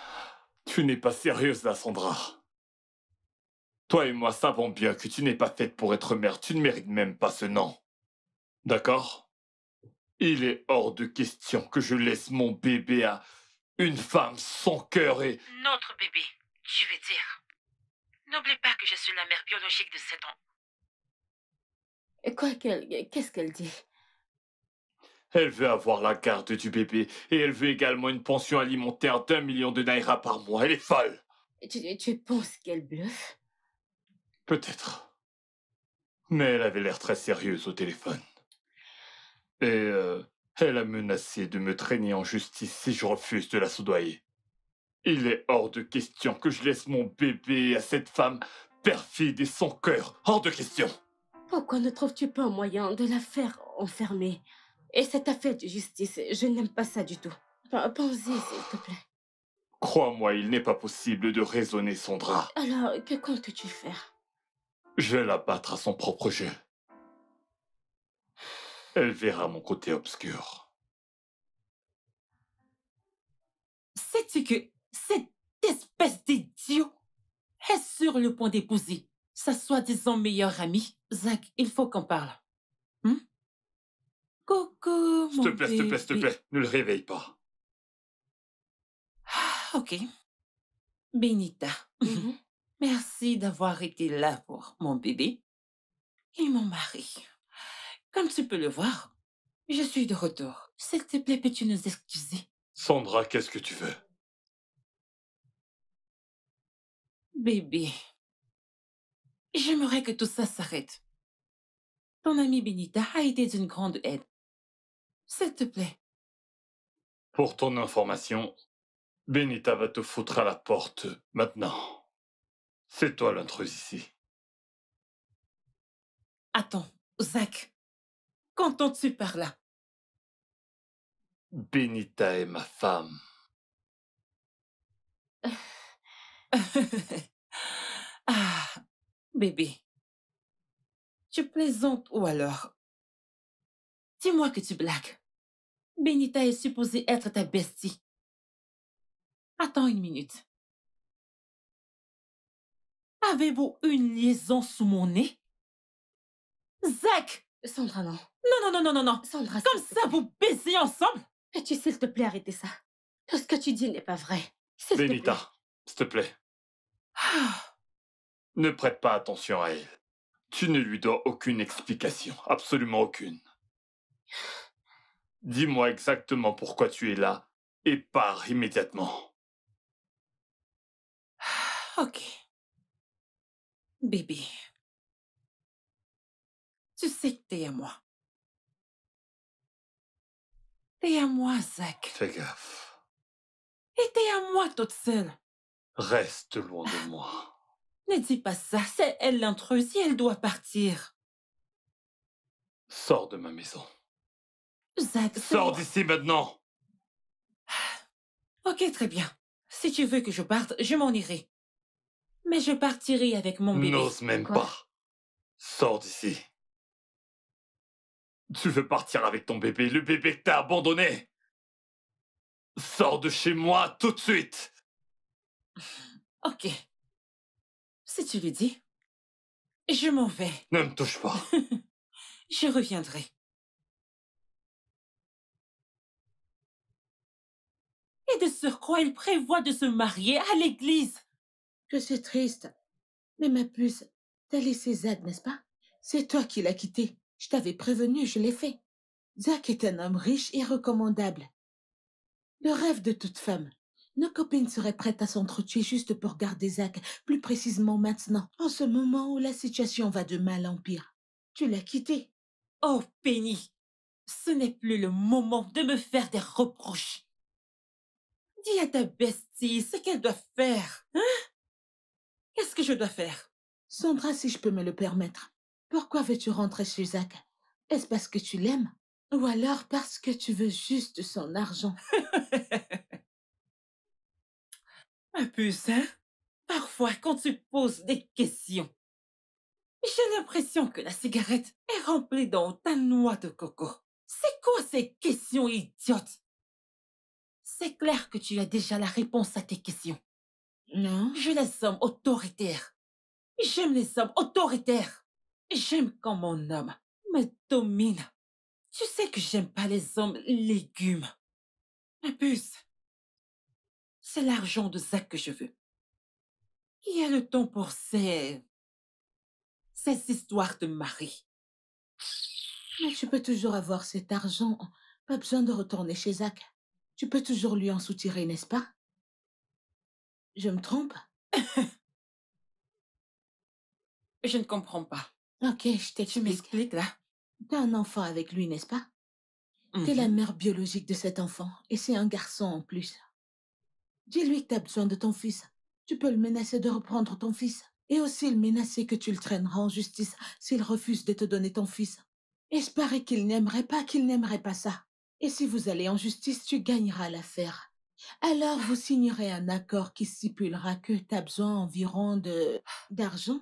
Speaker 2: Tu n'es pas sérieuse, là, Sandra. Toi et moi savons bien que tu n'es pas faite pour être mère, tu ne mérites même pas ce nom. D'accord Il est hors de question que je laisse mon bébé à une femme sans cœur et...
Speaker 5: Notre bébé, tu veux dire. N'oublie pas que je suis la
Speaker 9: mère biologique de cet homme. Quoi qu'elle... Qu'est-ce qu'elle dit
Speaker 2: Elle veut avoir la garde du bébé et elle veut également une pension alimentaire d'un million de naira par mois. Elle est folle
Speaker 9: Tu, tu penses qu'elle bluffe
Speaker 2: Peut-être. Mais elle avait l'air très sérieuse au téléphone. Et euh, elle a menacé de me traîner en justice si je refuse de la soudoyer. Il est hors de question que je laisse mon bébé à cette femme perfide et sans cœur. Hors de question.
Speaker 9: Pourquoi ne trouves-tu pas un moyen de la faire enfermer Et cette affaire de justice, je n'aime pas ça du tout. Pense-y, s'il te plaît.
Speaker 2: Crois-moi, il n'est pas possible de raisonner Sandra.
Speaker 9: Alors, que comptes-tu faire
Speaker 2: Je vais la battre à son propre jeu. Elle verra mon côté obscur.
Speaker 8: Sais-tu
Speaker 5: que cette espèce d'idiot est sur le point d'épouser sa soi-disant meilleure amie Zach, il faut qu'on parle. Hmm? Coucou, Coco, mon S'il te plaît, s'il te plaît, s'il
Speaker 2: te plaît, ne le réveille pas.
Speaker 5: Ah, ok. Benita, mm-hmm. merci d'avoir été là pour mon bébé et mon mari. Comme tu peux le voir,
Speaker 4: je suis de retour. S'il te plaît, peux-tu nous excuser
Speaker 2: Sandra, qu'est-ce que tu veux
Speaker 4: Bébé, j'aimerais que tout ça s'arrête. Ton ami Benita a été d'une grande aide. S'il te plaît.
Speaker 2: Pour ton information, Benita va te foutre à la porte maintenant. C'est toi l'intruse ici.
Speaker 4: Attends, Zach. Qu'entends-tu par là Benita est ma femme. ah, bébé. Tu plaisantes ou alors Dis-moi que tu blagues. Benita est supposée être ta bestie. Attends une minute. Avez-vous une liaison sous mon nez Zach Sandra, non. Non, non, non, non, non, non.
Speaker 9: Sandra, Comme ça, vous baissez ensemble Mais tu s'il te plaît, arrêtez ça Tout ce que tu dis n'est pas vrai.
Speaker 2: Benita, s'il te plaît. Ah. Ne prête pas attention à elle. Tu ne lui dois aucune explication, absolument aucune. Dis-moi exactement pourquoi tu es là et pars immédiatement.
Speaker 8: Ah, ok. Bébé.
Speaker 4: Tu sais que t'es à moi. T'es à moi, Zach. Fais gaffe. Et t'es
Speaker 5: à moi toute seule.
Speaker 2: Reste loin de moi.
Speaker 5: Ne dis pas ça, c'est elle l'intruse elle doit partir.
Speaker 2: Sors de ma maison. Zach, Sors d'ici maintenant.
Speaker 5: Ah, ok, très bien. Si tu veux que je parte, je m'en irai. Mais je partirai avec mon bébé. N'ose
Speaker 2: même pas. Sors d'ici. Tu veux partir avec ton bébé, le bébé que t'as abandonné Sors de chez moi tout de suite
Speaker 4: Ok. Si tu lui dis, je m'en vais. Ne me touche pas. je reviendrai. Et de surcroît, il
Speaker 10: prévoit de se marier à l'église. Que c'est triste. Mais ma puce, t'as laissé Zad, n'est-ce pas C'est toi qui l'as quitté. Je t'avais prévenu, je l'ai fait. Zack est un homme riche et recommandable. Le rêve de toute femme. Nos copines seraient prêtes à s'entretuer juste pour garder Zach, plus précisément maintenant, en ce moment où la situation va de mal en pire. Tu l'as quitté. Oh, Penny, ce n'est plus le moment de me faire des reproches. Dis à ta
Speaker 5: bestie ce qu'elle doit faire, hein Qu'est-ce que je dois faire
Speaker 10: Sandra, si je peux me le permettre. Pourquoi veux-tu rentrer chez Zach Est-ce parce que tu l'aimes Ou alors parce que tu veux juste son argent Un
Speaker 5: puce, hein Parfois, quand tu poses des questions, j'ai l'impression que la cigarette est remplie dans ta noix de coco. C'est quoi ces questions idiotes C'est clair que tu as déjà la réponse à tes questions. Non Je les somme autoritaires. J'aime les hommes autoritaires. J'aime quand mon homme me domine. Tu sais
Speaker 4: que j'aime pas les hommes légumes. Ma puce, c'est l'argent de Zach que je veux. Il y a le temps pour ces...
Speaker 5: ces histoires de mari. Mais
Speaker 10: tu peux toujours avoir cet argent. Pas besoin de retourner chez Zach. Tu peux toujours lui en soutirer, n'est-ce pas Je me trompe Je ne comprends pas. Ok, je Tu m'expliques là T'as un enfant avec lui, n'est-ce pas T'es la mmh mère biologique de cet enfant, et c'est un garçon en plus. Dis-lui que t'as besoin de ton fils. Tu peux le menacer de reprendre ton fils, et aussi le menacer que tu le traîneras en justice s'il refuse de te donner ton fils. Espérez qu'il n'aimerait pas, qu'il n'aimerait pas ça. Et si vous allez en justice, tu gagneras l'affaire. Alors vous signerez un accord qui stipulera que t'as besoin environ de... d'argent.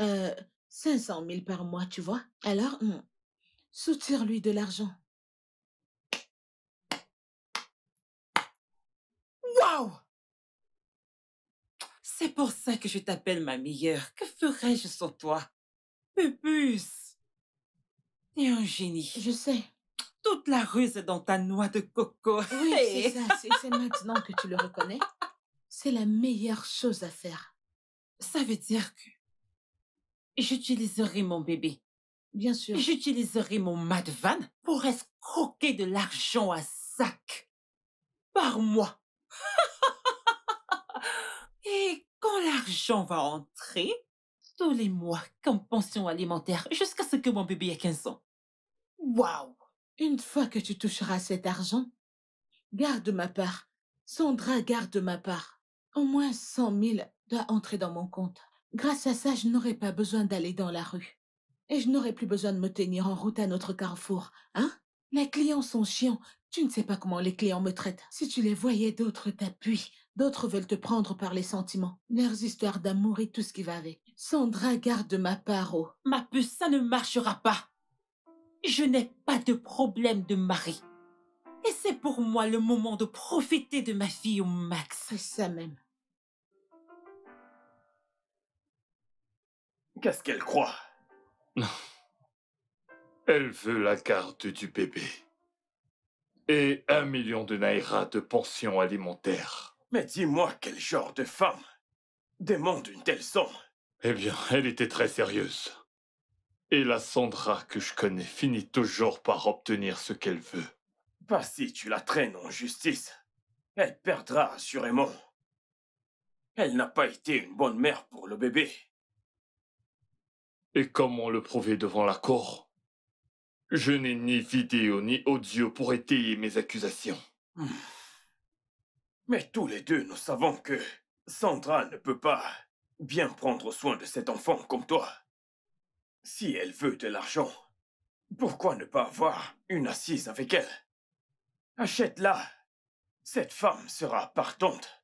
Speaker 10: Euh, 500 000 par mois, tu vois. Alors, hmm, soutire-lui de l'argent. Waouh
Speaker 4: C'est pour ça que je t'appelle ma meilleure. Que ferais-je sans
Speaker 5: toi Pupus et un génie. Je sais. Toute la ruse est dans ta noix de coco. Oui,
Speaker 10: c'est ça. C'est maintenant que tu le reconnais. C'est la meilleure chose à faire. Ça veut dire que
Speaker 5: J'utiliserai mon bébé. Bien sûr. J'utiliserai mon van pour escroquer de l'argent à sac. Par mois. Et quand l'argent va entrer, tous les mois comme pension alimentaire jusqu'à ce que mon bébé ait 15 ans.
Speaker 10: Waouh Une fois que tu toucheras cet argent, garde ma part. Sandra garde ma part. Au moins 100 000 doit entrer dans mon compte. Grâce à ça, je n'aurais pas besoin d'aller dans la rue. Et je n'aurais plus besoin de me tenir en route à notre carrefour, hein Les clients sont chiants. Tu ne sais pas comment les clients me traitent. Si tu les voyais, d'autres t'appuient. D'autres veulent te prendre par les sentiments, leurs histoires d'amour et tout ce qui va avec. Sandra garde ma part Ma puce, ça ne marchera pas. Je n'ai pas de problème
Speaker 5: de mari. Et c'est pour moi le moment de profiter de ma fille au max.
Speaker 10: C'est ça même.
Speaker 2: Qu'est-ce qu'elle croit Elle veut la carte du bébé. Et un million de naira de pension alimentaire. Mais dis-moi quel genre de femme demande une telle somme. Eh bien, elle était très sérieuse. Et la Sandra que je connais finit toujours par obtenir ce qu'elle veut. Pas si tu la traînes en justice. Elle perdra assurément. Elle n'a pas été une bonne mère pour le bébé. Et comme on le prouver devant la cour, je n'ai ni vidéo ni audio pour étayer mes accusations. Hmm. Mais tous les deux,
Speaker 7: nous savons que Sandra ne peut pas bien prendre soin de cet enfant comme toi. Si elle veut de l'argent, pourquoi ne pas avoir une assise avec elle Achète-la. Cette femme sera partante.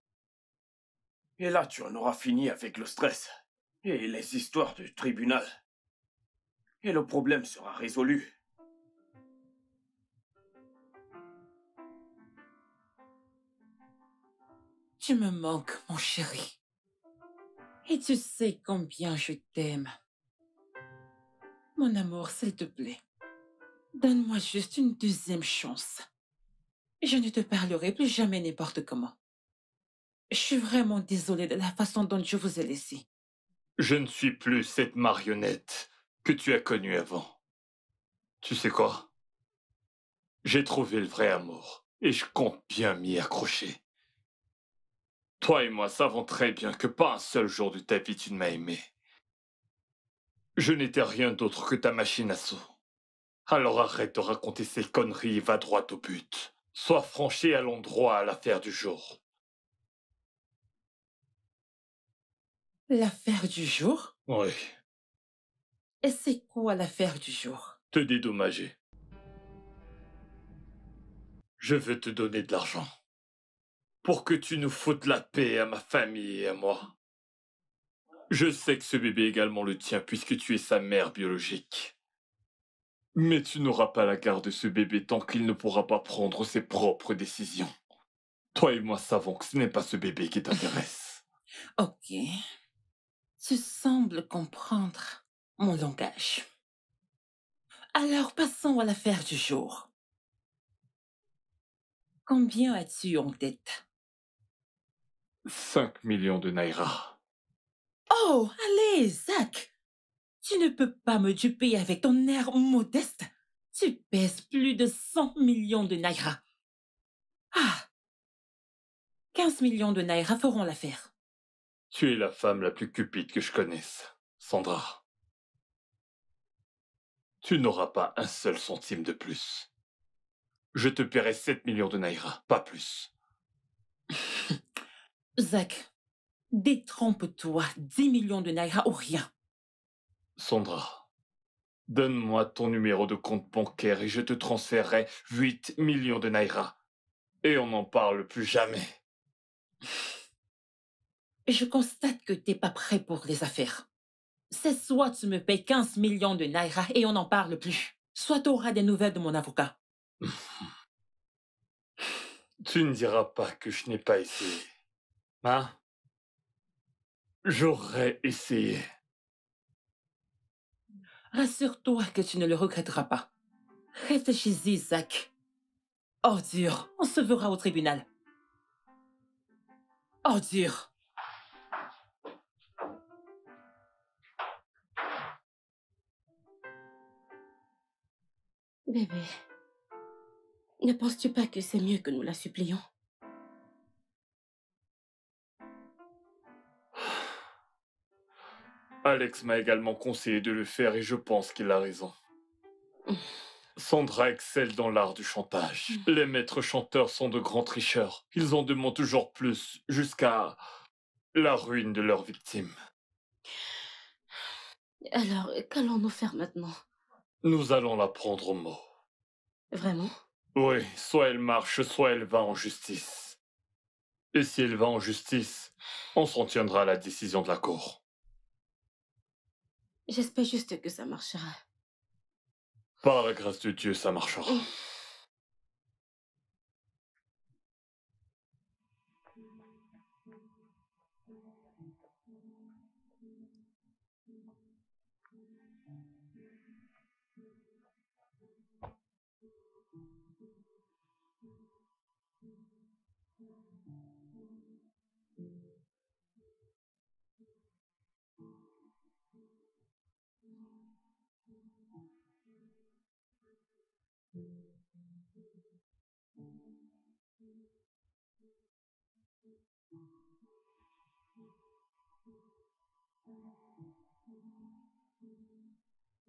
Speaker 7: Et là, tu en auras fini avec le stress et les histoires du tribunal et le problème sera résolu.
Speaker 5: Tu me manques, mon chéri. Et tu sais combien je t'aime. Mon amour, s'il te plaît, donne-moi juste une deuxième chance. Je ne te parlerai plus jamais n'importe comment. Je suis vraiment désolée de la façon dont je vous ai laissé.
Speaker 2: Je ne suis plus cette marionnette que tu as connu avant. Tu sais quoi J'ai trouvé le vrai amour et je compte bien m'y accrocher. Toi et moi savons très bien que pas un seul jour de ta vie tu ne m'as aimé. Je n'étais rien d'autre que ta machine à sous. Alors arrête de raconter ces conneries et va droit au but. Sois franchi à l'endroit à l'affaire du jour.
Speaker 4: L'affaire du jour
Speaker 2: Oui.
Speaker 5: Et c'est quoi l'affaire du jour
Speaker 2: Te dédommager. Je veux te donner de l'argent. Pour que tu nous foutes la paix à ma famille et à moi. Je sais que ce bébé également le tient puisque tu es sa mère biologique. Mais tu n'auras pas la garde de ce bébé tant qu'il ne pourra pas prendre ses propres décisions. Toi et moi savons que ce n'est pas ce bébé qui t'intéresse.
Speaker 5: ok. Tu sembles comprendre mon langage. Alors passons à l'affaire du jour. Combien as-tu en tête
Speaker 2: 5 millions de naira.
Speaker 5: Oh, allez, Zach Tu ne peux pas me duper avec ton air modeste. Tu pèses plus de 100 millions de naira. Ah 15 millions de naira feront l'affaire.
Speaker 2: Tu es la femme la plus cupide que je connaisse, Sandra. Tu n'auras pas un seul centime de plus. Je te paierai 7 millions de naira, pas plus.
Speaker 5: Zach, détrompe-toi. 10 millions de naira ou rien.
Speaker 2: Sandra, donne-moi ton numéro de compte bancaire et je te transférerai 8 millions de naira. Et on n'en parle plus jamais.
Speaker 5: Je constate que tu n'es pas prêt pour les affaires c'est soit tu me payes 15 millions de naira et on n'en parle plus, soit tu auras des nouvelles de mon avocat.
Speaker 2: Tu ne diras pas que je n'ai pas essayé. Hein J'aurais essayé.
Speaker 5: Rassure-toi que tu ne le regretteras pas. Réfléchis-y, Zach. Ordure, on se verra au tribunal.
Speaker 4: Ordure. Bébé,
Speaker 9: ne penses-tu pas que c'est mieux que nous la supplions
Speaker 2: Alex m'a également conseillé de le faire et je pense qu'il a raison. Hum. Sandra excelle dans l'art du chantage. Hum. Les maîtres chanteurs sont de grands tricheurs. Ils en demandent toujours plus jusqu'à la ruine de leurs victimes.
Speaker 9: Alors, qu'allons-nous faire maintenant
Speaker 2: nous allons la prendre au mot. Vraiment Oui, soit elle marche, soit elle va en justice. Et si elle va en justice, on s'en tiendra à la décision de la Cour.
Speaker 9: J'espère juste que ça marchera.
Speaker 2: Par la grâce de Dieu, ça marchera. Oh.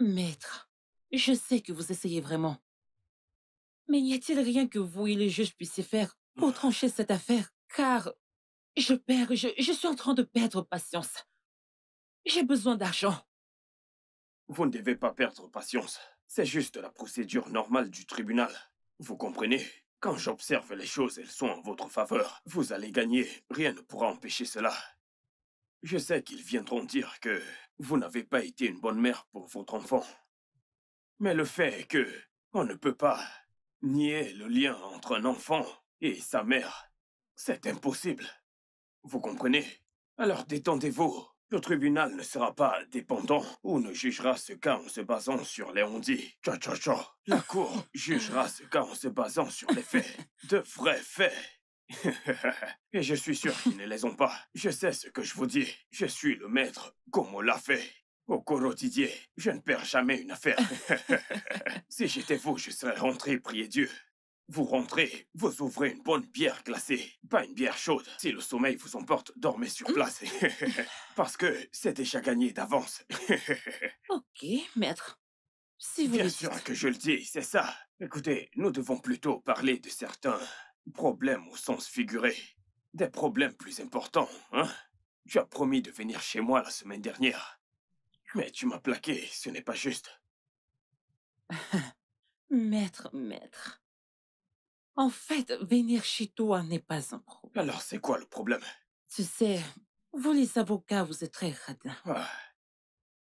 Speaker 8: Maître,
Speaker 5: je sais que vous essayez vraiment. Mais n'y a-t-il rien que vous et le juges puissiez faire pour trancher cette affaire Car je perds, je, je suis en train de perdre patience. J'ai besoin d'argent.
Speaker 7: Vous ne devez pas perdre patience. C'est juste la procédure normale du tribunal. Vous comprenez Quand j'observe les choses, elles sont en votre faveur. Vous allez gagner. Rien ne pourra empêcher cela. Je sais qu'ils viendront dire que vous n'avez pas été une bonne mère pour votre enfant. Mais le fait est que on ne peut pas nier le lien entre un enfant et sa mère. C'est impossible. Vous comprenez Alors détendez-vous. Le tribunal ne sera pas dépendant ou ne jugera ce cas en se basant sur les ondits. Cha cha cha. La cour jugera ce cas en se basant sur les faits. De vrais faits. Et je suis sûr qu'ils ne les ont pas. Je sais ce que je vous dis. Je suis le maître, comme on l'a fait. Au quotidien je ne perds jamais une affaire. si j'étais vous, je serais rentré, priez Dieu. Vous rentrez, vous ouvrez une bonne bière glacée, pas une bière chaude. Si le sommeil vous emporte, dormez sur place. Parce que c'est déjà gagné d'avance. ok,
Speaker 5: maître. Si vous Bien sûr
Speaker 7: que je le dis, c'est ça. Écoutez, nous devons plutôt parler de certains Problème au sens figuré. Des problèmes plus importants, hein Tu as promis de venir chez moi la semaine dernière. Mais tu m'as plaqué, ce n'est pas juste.
Speaker 5: maître, maître. En fait, venir chez toi n'est pas un
Speaker 7: problème. Alors c'est quoi le problème
Speaker 5: Tu sais, vous les avocats, vous êtes très radins. Ah.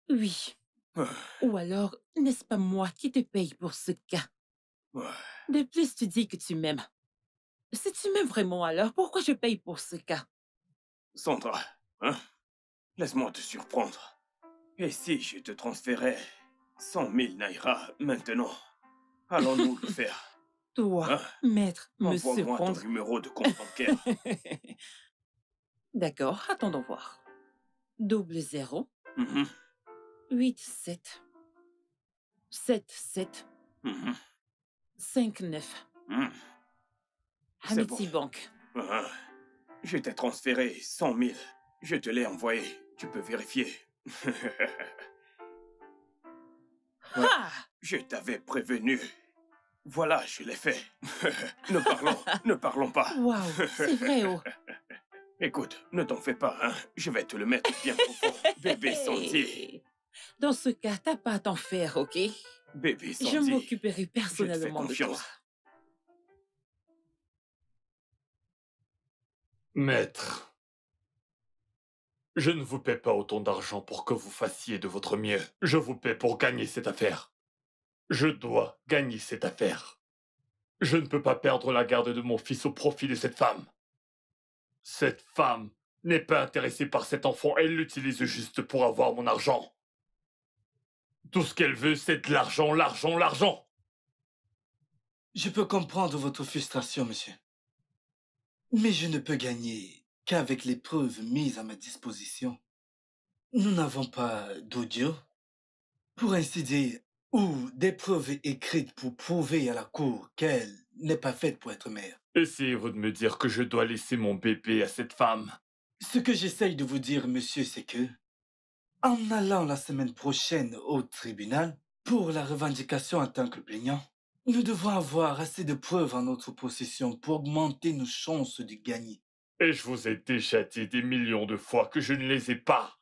Speaker 5: Oui. Ah. Ou alors, n'est-ce pas moi qui te paye pour ce cas De plus, tu dis que tu m'aimes. Si tu m'aimes vraiment alors, pourquoi je paye pour ce cas
Speaker 7: Sandra, hein? Laisse-moi te surprendre. Et si je te transférais 100 000 Naira maintenant Allons-nous le faire
Speaker 5: Toi, hein maître, me surprendre.
Speaker 7: ton numéro de compte bancaire.
Speaker 5: D'accord, attendons voir. Double zéro. Mm -hmm. 8, 7. 7, 7.
Speaker 7: Amity Banque. Ah, je t'ai transféré 100 000. Je te l'ai envoyé. Tu peux vérifier. Ah! je t'avais prévenu. Voilà, je l'ai fait. ne parlons, ne parlons pas. Waouh, c'est vrai, oh. Écoute, ne t'en fais pas, hein. Je vais te le mettre bien profond. Bébé senti.
Speaker 5: Dans ce cas, t'as pas à t'en faire, ok
Speaker 7: Bébé senti. Je
Speaker 4: m'occuperai
Speaker 5: personnellement je fais
Speaker 2: Maître, je ne vous paie pas autant d'argent pour que vous fassiez de votre mieux. Je vous paie pour gagner cette affaire. Je dois gagner cette affaire. Je ne peux pas perdre la garde de mon fils au profit de cette femme. Cette femme n'est pas intéressée par cet enfant, elle l'utilise juste pour avoir mon argent. Tout ce qu'elle veut, c'est de l'argent,
Speaker 3: l'argent, l'argent. Je peux comprendre votre frustration, monsieur. Mais je ne peux gagner qu'avec les preuves mises à ma disposition. Nous n'avons pas d'audio, pour ainsi dire, ou des preuves écrites pour prouver à la cour qu'elle n'est pas faite pour être mère.
Speaker 2: Essayez-vous de me dire que je dois laisser mon bébé à cette femme
Speaker 3: Ce que j'essaye de vous dire, monsieur, c'est que, en allant la semaine prochaine au tribunal pour la revendication en tant que plaignant, nous devons avoir assez de preuves en notre possession pour augmenter nos chances de gagner.
Speaker 2: Et je vous ai déjà dit des millions de fois que je ne les ai pas.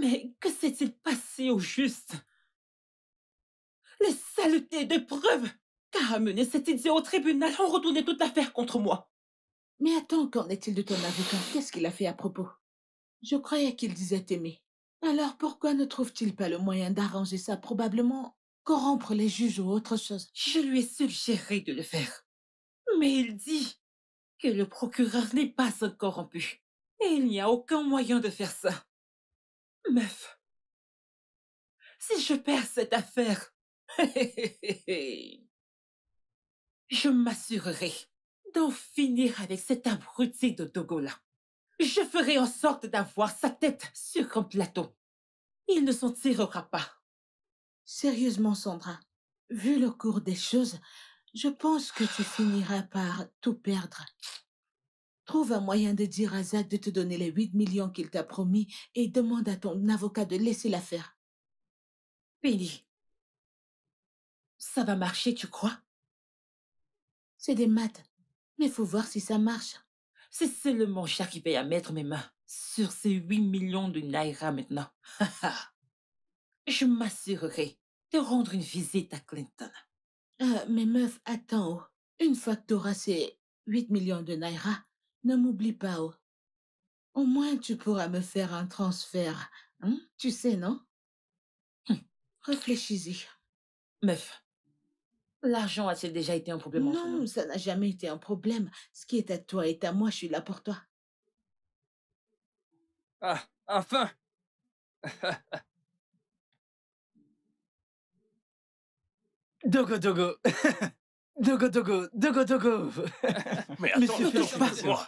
Speaker 4: Mais que s'est-il passé au juste Les saletés de
Speaker 10: preuves Qu'a amené cet idiot au tribunal ont retourné toute l'affaire contre moi. Mais attends, qu'en est-il de ton avocat Qu'est-ce qu'il a fait à propos Je croyais qu'il disait aimer. Alors pourquoi ne trouve-t-il pas le moyen d'arranger ça Probablement corrompre les juges ou autre chose. Je lui ai suggéré de le faire. Mais il dit que le procureur
Speaker 5: n'est pas un corrompu. Et il n'y a aucun moyen de faire ça. Meuf, si je perds cette affaire, je m'assurerai d'en finir avec cet abruti de Dogola. Je ferai en sorte d'avoir sa tête sur un plateau.
Speaker 10: Il ne s'en tirera pas. Sérieusement, Sandra, vu le cours des choses, je pense que tu finiras par tout perdre. Trouve un moyen de dire à Zach de te donner les 8 millions qu'il t'a promis et demande à ton avocat de laisser l'affaire. Penny, ça va
Speaker 4: marcher, tu crois C'est des maths, mais faut voir si ça marche.
Speaker 5: C'est seulement qui paye à mettre mes mains sur ces 8 millions de Naira maintenant
Speaker 10: je m'assurerai de rendre une visite à Clinton. Euh, mais meuf, attends. Oh. Une fois que tu auras ces 8 millions de Naira, ne m'oublie pas. Oh. Au moins, tu pourras me faire un transfert. Hein? Tu sais, non hum. Réfléchis-y. Meuf, l'argent a-t-il déjà été un problème en Non, ça n'a jamais été un problème. Ce qui est à toi est à moi, je suis là pour toi.
Speaker 4: Ah, enfin
Speaker 3: Dogo Dogo Dogo Dogo Dogo Dogo Mais attends, monsieur, félicitations.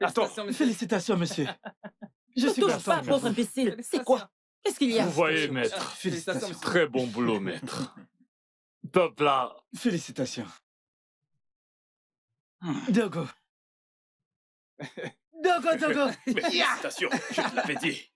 Speaker 3: Attends. Félicitations, monsieur. Je suis pas, pauvre imbécile. C'est quoi Qu'est-ce qu'il y a Vous voyez, maître. Félicitations. Très
Speaker 2: bon boulot, maître. Top là.
Speaker 3: Félicitations. Hmm. Dogo.
Speaker 4: Dogo Dogo Félicitations, je te l'avais dit.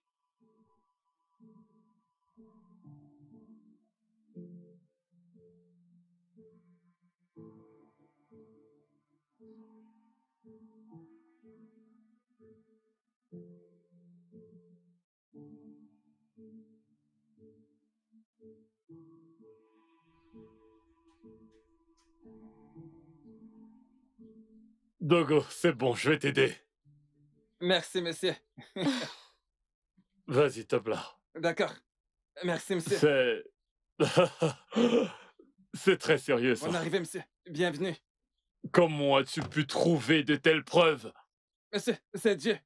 Speaker 2: Dogo, c'est bon, je vais t'aider.
Speaker 1: Merci, monsieur.
Speaker 2: Vas-y, top D'accord. Merci, monsieur. C'est... c'est très sérieux, ça. On est arrivé, monsieur. Bienvenue. Comment as-tu pu trouver de telles preuves Monsieur, c'est Dieu.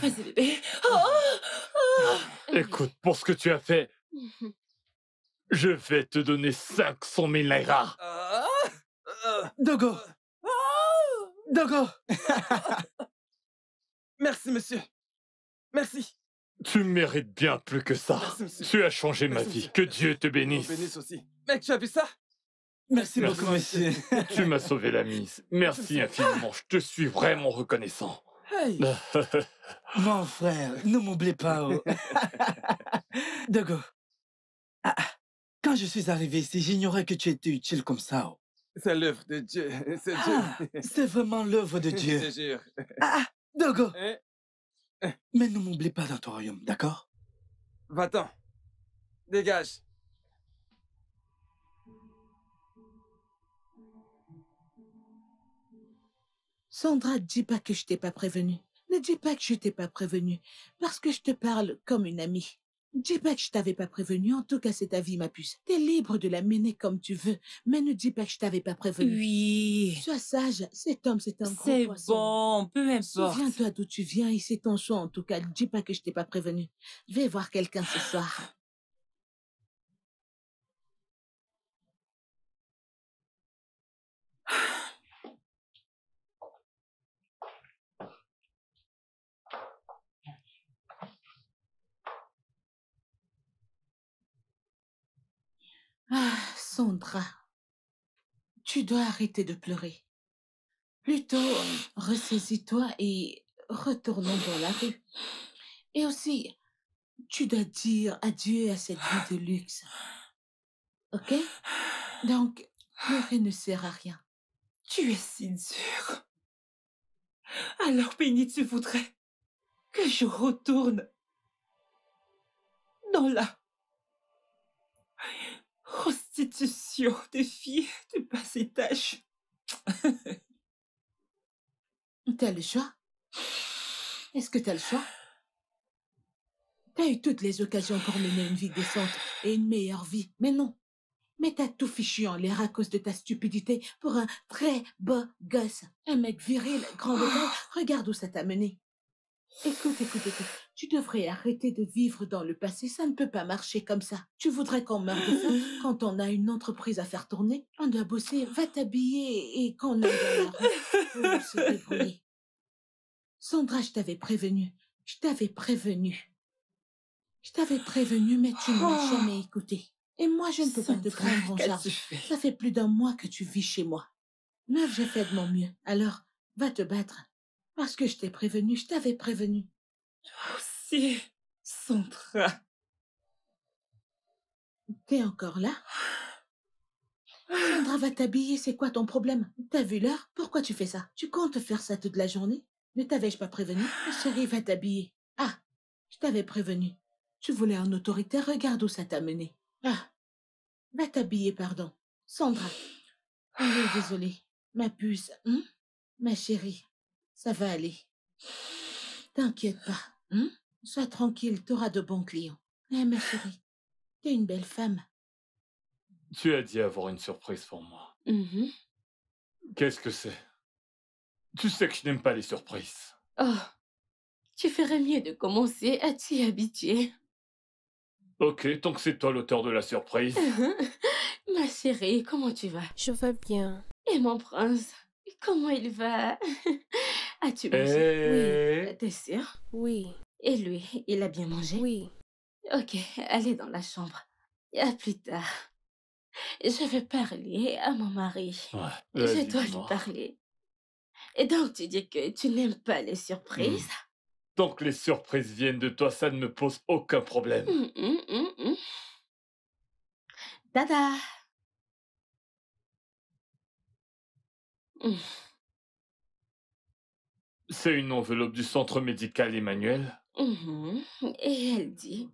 Speaker 2: Vas-y, bébé. Écoute, pour ce que tu as fait, je vais te donner 500 000 naira. Dogo
Speaker 4: oh Dogo Merci, monsieur.
Speaker 2: Merci. Tu mérites bien plus que ça. tu as changé ma vie. Que Dieu te bénisse.
Speaker 1: aussi. Mec, tu as vu ça Merci, beaucoup, monsieur.
Speaker 2: tu m'as sauvé la mise. Merci infiniment. Je te suis vraiment reconnaissant. Hey.
Speaker 3: Mon frère, ne m'oublie pas. Oh. Dogo, ah, ah, quand je suis arrivé ici, j'ignorais que tu étais utile comme ça. Oh.
Speaker 1: C'est l'œuvre de Dieu. Ah, c'est vraiment l'œuvre de Dieu. Je te jure. Ah, ah Dogo. Hein? Mais ne m'oublie pas dans ton royaume, d'accord Va-t'en. Dégage.
Speaker 10: Sandra, dis pas que je t'ai pas prévenu. Ne dis pas que je t'ai pas prévenu, parce que je te parle comme une amie. Dis pas que je t'avais pas prévenu, en tout cas c'est ta vie, ma puce. T'es libre de la mener comme tu veux, mais ne dis pas que je t'avais pas prévenu. Oui. Sois sage, cet homme c'est un gros poisson. C'est bon,
Speaker 5: peu importe. viens
Speaker 10: toi d'où tu viens et c'est ton choix en tout cas. ne Dis pas que je t'ai pas prévenu. vais voir quelqu'un ce soir. Ah, Sandra, tu dois arrêter de pleurer. Plutôt, ressaisis-toi et retournons dans la rue. Et aussi, tu dois dire adieu à cette vie de luxe. Ok Donc, pleurer ne sert à rien. Tu es si dur. Alors, Penny, tu voudrais que je retourne
Speaker 5: dans la Prostitution des filles de bas étage.
Speaker 10: T'as le choix Est-ce que t'as le choix T'as eu toutes les occasions pour mener une vie décente et une meilleure vie, mais non. Mais t'as tout fichu en l'air à cause de ta stupidité pour un très beau gosse. Un mec viril, grand regarde où ça t'a mené. Écoute, écoute, écoute. Tu devrais arrêter de vivre dans le passé. Ça ne peut pas marcher comme ça. Tu voudrais qu'on meure de faim quand on a une entreprise à faire tourner. On doit bosser. Va t'habiller et qu'on aille dans la rue. se Sandra, je t'avais prévenu. Je t'avais prévenu. Je t'avais prévenu, mais tu ne m'as jamais oh! écouté. Et moi, je ne peux pas te prendre en charge. Ça fait plus d'un mois que tu vis chez moi. Meuf, j'ai fait de mon mieux. Alors, va te battre. Parce que je t'ai prévenu, je t'avais prévenu aussi Sandra. »« T'es encore là ah. Sandra va t'habiller, c'est quoi ton problème T'as vu l'heure Pourquoi tu fais ça Tu comptes faire ça toute la journée Ne t'avais-je pas prévenu Ma chérie va t'habiller. Ah, je t'avais prévenu. Tu voulais un autorité. regarde où ça t'a mené. Ah, va t'habiller, pardon. Sandra, je ah. suis désolée. Ma puce, hein? ma chérie, ça va aller. T'inquiète pas. Hein Sois tranquille, t'auras de bons clients. Eh, ma chérie, es une belle femme.
Speaker 2: Tu as dit avoir une surprise pour moi. Mm-hmm. Qu'est-ce que c'est Tu sais que je n'aime pas les surprises.
Speaker 9: Oh, tu ferais mieux de commencer à t'y habituer.
Speaker 2: Ok, tant que c'est toi l'auteur de la surprise.
Speaker 9: ma chérie, comment tu vas Je vais bien. Et mon prince, comment il va As-tu ah, eh. mangé Oui. Oui. sûre Oui. Et lui, il a bien mangé Oui. Ok, allez dans la chambre. À plus tard. Je vais parler à mon mari. Ouais, je dois lui parler. Et donc, tu dis que tu n'aimes pas les surprises
Speaker 2: hmm. Donc les surprises viennent de toi, ça ne me pose aucun problème.
Speaker 4: Tada. Hmm, hmm, Dada
Speaker 2: c'est une enveloppe du centre médical Emmanuel.
Speaker 4: Mhm. Et elle dit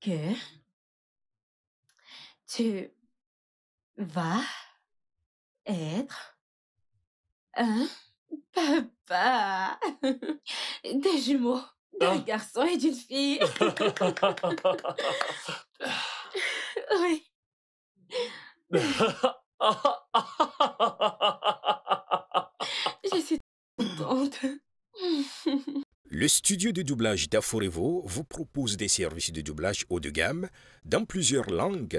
Speaker 4: que
Speaker 9: tu vas être un papa des jumeaux, d'un ah. garçon et d'une fille. oui.
Speaker 7: Le studio de doublage d'Aforevo vous propose des services de doublage haut de gamme dans plusieurs
Speaker 4: langues